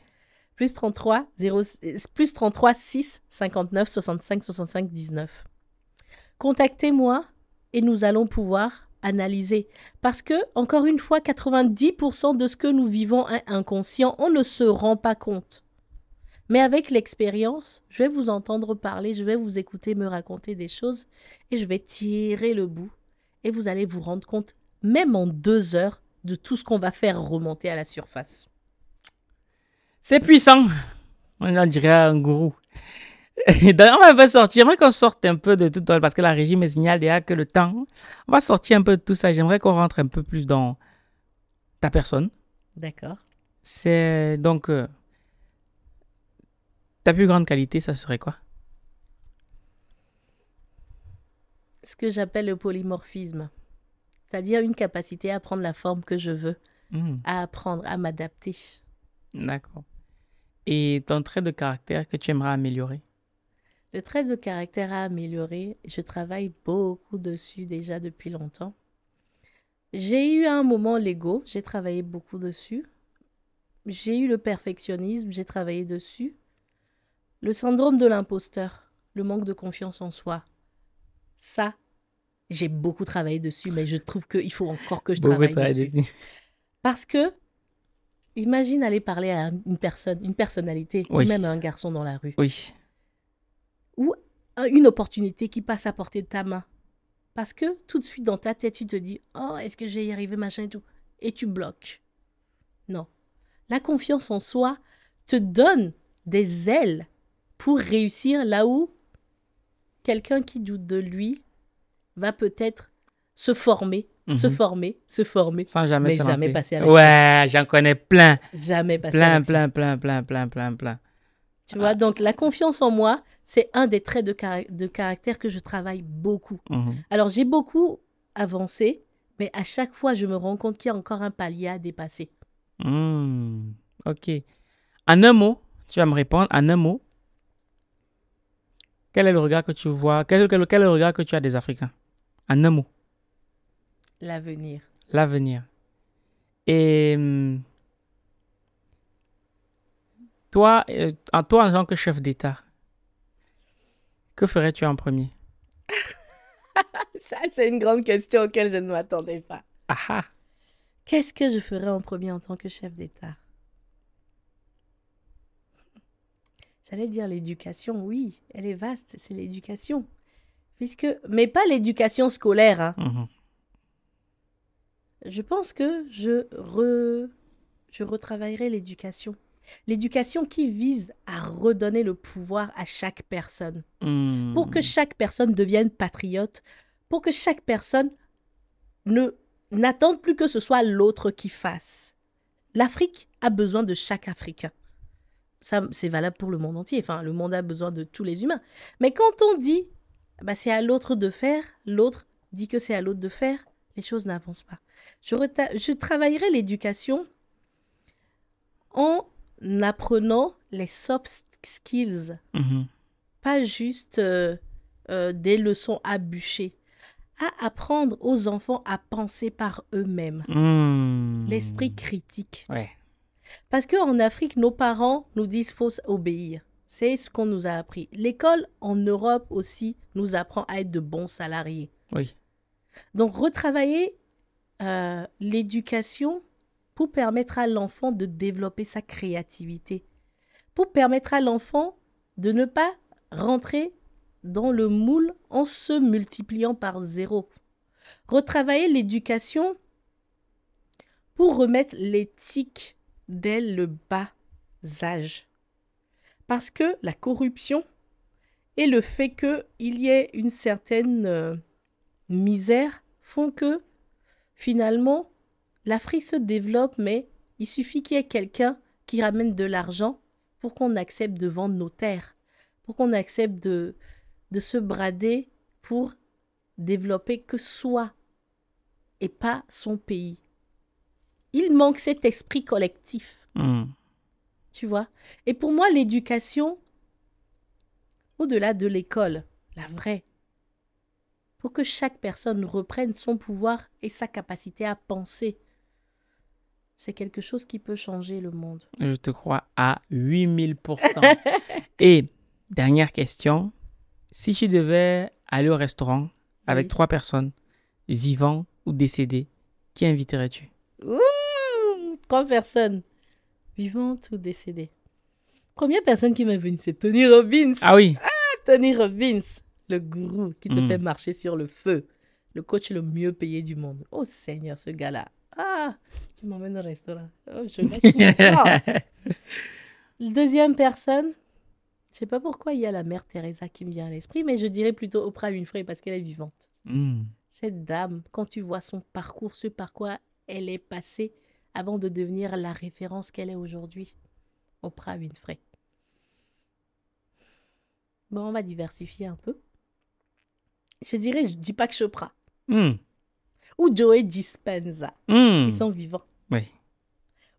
Plus 33, 0, plus 33 6 59 65 65 19. Contactez-moi et nous allons pouvoir analyser. Parce que, encore une fois, 90% de ce que nous vivons est inconscient. On ne se rend pas compte. Mais avec l'expérience, je vais vous entendre parler, je vais vous écouter me raconter des choses et je vais tirer le bout. Et vous allez vous rendre compte, même en deux heures, de tout ce qu'on va faire remonter à la surface. C'est puissant. On en dirait un gourou. D'ailleurs, on va sortir. J'aimerais qu'on sorte un peu de tout, parce que la régie me signale déjà que le temps. On va sortir un peu de tout ça. J'aimerais qu'on rentre un peu plus dans ta personne. D'accord. C'est donc. Euh, ta plus grande qualité, ça serait quoi Ce que j'appelle le polymorphisme. C'est-à-dire une capacité à prendre la forme que je veux, hmm. à apprendre, à m'adapter. D'accord. Et ton trait de caractère que tu aimerais améliorer Le trait de caractère à améliorer, je travaille beaucoup dessus déjà depuis longtemps. J'ai eu à un moment l'ego, j'ai travaillé beaucoup dessus. J'ai eu le perfectionnisme, j'ai travaillé dessus. Le syndrome de l'imposteur, le manque de confiance en soi. Ça, j'ai beaucoup travaillé dessus, mais je trouve qu'il faut encore que je travaille dessus. Parce que, imagine aller parler à une personne, une personnalité, ou même à un garçon dans la rue. Oui. Ou euh, une opportunité qui passe à portée de ta main. Parce que tout de suite dans ta tête, tu te dis Oh, est-ce que j'ai y arrivé, machin et tout. Et tu bloques. Non. La confiance en soi te donne des ailes pour réussir là où quelqu'un qui doute de lui va peut-être se former, se mhm. former, se former. Sans jamais jamais passer à Ouais, j'en connais plein. Jamais passer plein, plein, plein, plein, plein, plein, plein. plein. Tu vois, ah. donc la confiance en moi, c'est un des traits de, caractère que je travaille beaucoup. Mhm. Alors, j'ai beaucoup avancé, mais à chaque fois, je me rends compte qu'il y a encore un palier à dépasser. Hmm, OK. En un mot, tu vas me répondre, en un mot, quel est le regard que tu vois, quel est le regard que tu as des Africains en un mot. L'avenir. L'avenir. Et hum, euh, toi, en toi tant que chef d'État, que ferais-tu en premier <laughs> Ça, c'est une grande question auquel je ne m'attendais pas. Ah, ah. Qu'est-ce que je ferais en premier en tant que chef d'État J'allais dire l'éducation, oui, elle est vaste, c'est l'éducation mais pas l'éducation scolaire. Hein. Mhm. Je pense que je, je retravaillerai l'éducation. L'éducation qui vise à redonner le pouvoir à chaque personne. Mhm. Pour que chaque personne devienne patriote, pour que chaque personne ne n'attende plus que ce soit l'autre qui fasse. L'Afrique a besoin de chaque Africain. Ça, c'est valable pour le monde entier. Enfin, le monde a besoin de tous les humains. Mais quand on dit bah, c'est à l'autre de faire, l'autre dit que c'est à l'autre de faire, les choses n'avancent pas. Je, je travaillerai l'éducation en apprenant les soft skills, mhm. pas juste euh, euh, des leçons à bûcher à apprendre aux enfants à penser par eux-mêmes. Hmm. L'esprit critique. Ouais. Parce qu'en Afrique, nos parents nous disent faut obéir. C'est ce qu'on nous a appris. L'école en Europe aussi nous apprend à être de bons salariés. Oui. Donc retravailler euh, l'éducation pour permettre à l'enfant de développer sa créativité, pour permettre à l'enfant de ne pas rentrer dans le moule en se multipliant par zéro. Retravailler l'éducation pour remettre l'éthique dès le bas âge. Parce que la corruption et le fait qu'il y ait une certaine euh, misère font que finalement l'Afrique se développe, mais il suffit qu'il y ait quelqu'un qui ramène de l'argent pour qu'on accepte de vendre nos terres, pour qu'on accepte de, se brader pour développer que soi et pas son pays. Il manque cet esprit collectif. Hmm tu vois. Et pour moi, l'éducation, au-delà de l'école, la vraie, pour que chaque personne reprenne son pouvoir et sa capacité à penser, c'est quelque chose qui peut changer le monde. Je te crois à 8000%. <laughs> et dernière question, si tu devais aller au restaurant avec trois personnes, vivants ou décédées, qui inviterais-tu Ouh, Trois personnes vivante ou décédée. Première personne qui m'est venue, c'est Tony Robbins. Ah oui. Ah, Tony Robbins, le gourou qui te mm. fait marcher sur le feu, le coach le mieux payé du monde. Oh Seigneur, ce gars-là. Ah, tu m'emmènes au restaurant. Oh, je laisse <laughs> Deuxième personne, je sais pas pourquoi il y a la mère Teresa qui me vient à l'esprit, mais je dirais plutôt Oprah Winfrey parce qu'elle est vivante. Mm. Cette dame, quand tu vois son parcours, ce par quoi elle est passée avant de devenir la référence qu'elle est aujourd'hui. Oprah Winfrey. Bon, on va diversifier un peu. Je dirais, je dis pas que Chopra. Hmm. Ou Joey Dispenza. Hmm. Ils sont vivants. Oui.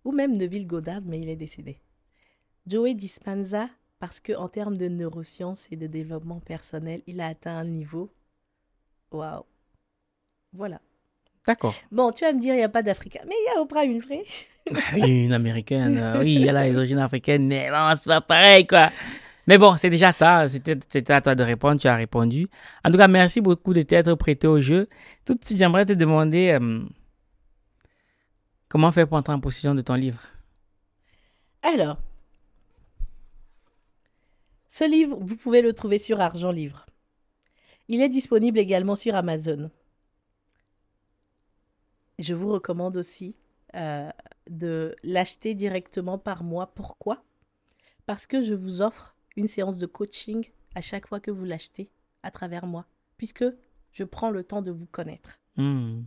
Ou même Neville Goddard, mais il est décédé. Joey Dispenza, parce que en termes de neurosciences et de développement personnel, il a atteint un niveau. Waouh. Voilà. D'accord. Bon, tu vas me dire, il n'y a pas d'Africain. Mais il y a Oprah Winfrey. Ah une américaine, ah oui, elle a les origines africaine. mais bon, c'est pas pareil, quoi. Mais bon, c'est déjà ça. C'était à toi de répondre. Tu as répondu. En tout cas, merci beaucoup de t'être prêté au jeu. Tout de suite, j'aimerais te demander euh, comment faire pour entrer en possession de ton livre. Alors, ce livre, vous pouvez le trouver sur Argent Livre. Il est disponible également sur Amazon je vous recommande aussi euh, de l'acheter directement par moi. Pourquoi Parce que je vous offre une séance de coaching à chaque fois que vous l'achetez à travers moi, puisque je prends le temps de vous connaître. Hmm.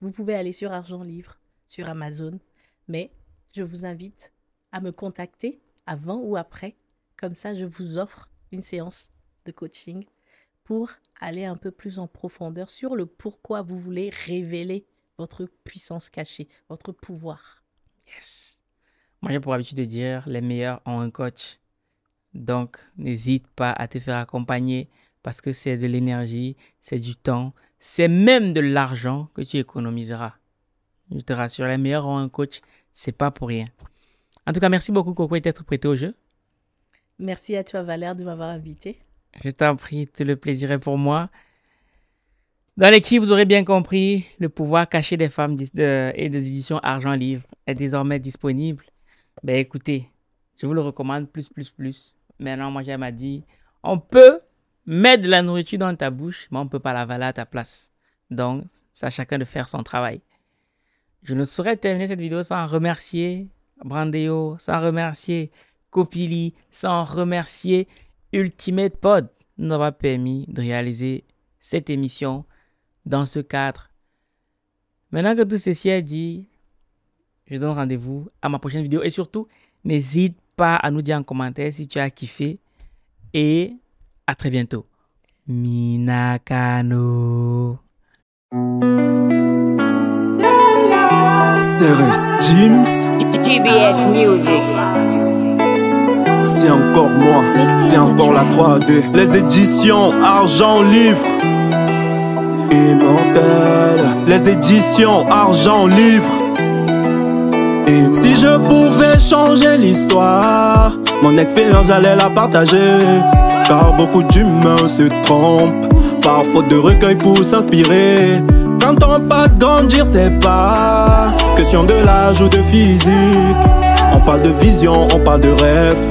Vous pouvez aller sur Argent Livre, sur Amazon, mais je vous invite à me contacter avant ou après. Comme ça, je vous offre une séance de coaching pour aller un peu plus en profondeur sur le pourquoi vous voulez révéler votre puissance cachée, votre pouvoir. Yes. Moi, j'ai pour habitude de dire, les meilleurs ont un coach. Donc, n'hésite pas à te faire accompagner parce que c'est de l'énergie, c'est du temps, c'est même de l'argent que tu économiseras. Je te rassure, les meilleurs ont un coach, c'est pas pour rien. En tout cas, merci beaucoup Coco d'être prêté au jeu. Merci à toi Valère de m'avoir invité. Je t'en prie, tout le plaisir est pour moi. Dans l'équipe, vous aurez bien compris, le pouvoir caché des femmes et des éditions Argent Livre est désormais disponible. Ben écoutez, je vous le recommande plus, plus, plus. Maintenant, moi, j'ai à dire, on peut mettre de la nourriture dans ta bouche, mais on ne peut pas l'avaler à ta place. Donc, c'est à chacun de faire son travail. Je ne saurais terminer cette vidéo sans remercier Brandeo, sans remercier Copili, sans remercier Ultimate Pod nous aura permis de réaliser cette émission dans ce cadre. Maintenant que tout ceci est dit, je donne rendez-vous à ma prochaine vidéo et surtout, n'hésite pas à nous dire en commentaire si tu as kiffé et à très bientôt. Minakano c'est encore moi, c'est encore la 3D. Les éditions Argent Livre. Immortel. Les éditions Argent Livre. et Si je pouvais changer l'histoire, mon expérience j'allais la partager. Car beaucoup d'humains se trompent, par faute de recueil pour s'inspirer. Quand on pas de grandir, c'est pas question de l'âge ou de physique. On parle de vision, on parle de rêve.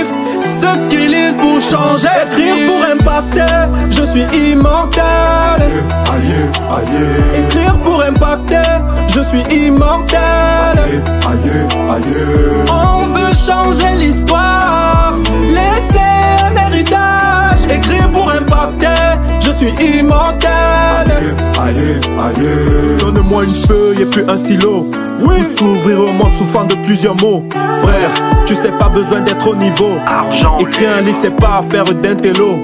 Ceux qui lisent pour changer, écrire pour impacter, je suis immortel. Écrire pour impacter, je suis immortel. On veut changer l'histoire, laisser un héritage, écrire pour je suis immortel. Aïe, Donne-moi une feuille et puis un stylo. Oui. s'ouvrir au monde forme de plusieurs mots. Frère, tu sais pas besoin d'être au niveau. Argent. Écrire un livre, c'est pas affaire télo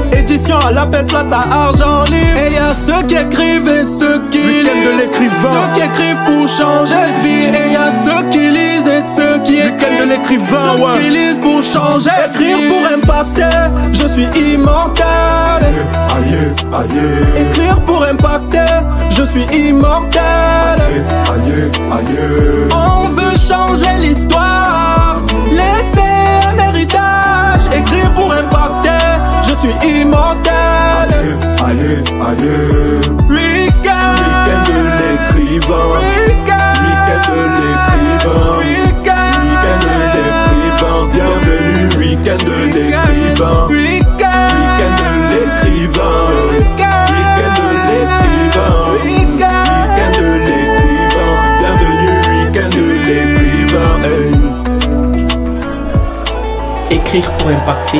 Édition à la paix, place à argent libre. Et y ceux qui écrivent et ceux qui lisent. de l'écrivain. Ceux qui écrivent pour changer de vie. Et y ceux qui lisent et ceux qui écrivent. de l'écrivain, Ceux qui lisent pour changer de Écrire pour impacter, je suis immortel. Aïe, aïe. Écrire pour impacter, je suis immortel. Aïe, aïe. On veut changer l'histoire. Laisser un héritage. Écrire pour impacter je suis immortel. Aïe, aïe, Weekend, weekend de l'écrivain. Weekend, weekend de l'écrivain. Weekend, weekend de l'écrivain. Bienvenue, weekend de l'écrivain. Weekend, weekend de l'écrivain. Weekend de l'écrivain. Weekend de l'écrivain. Bienvenue, weekend de l'écrivain. Écrire pour impacter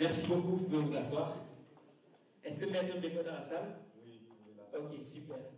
Merci beaucoup. Vous pouvez vous asseoir. Est-ce que maître est dans la salle Oui. Ok, super.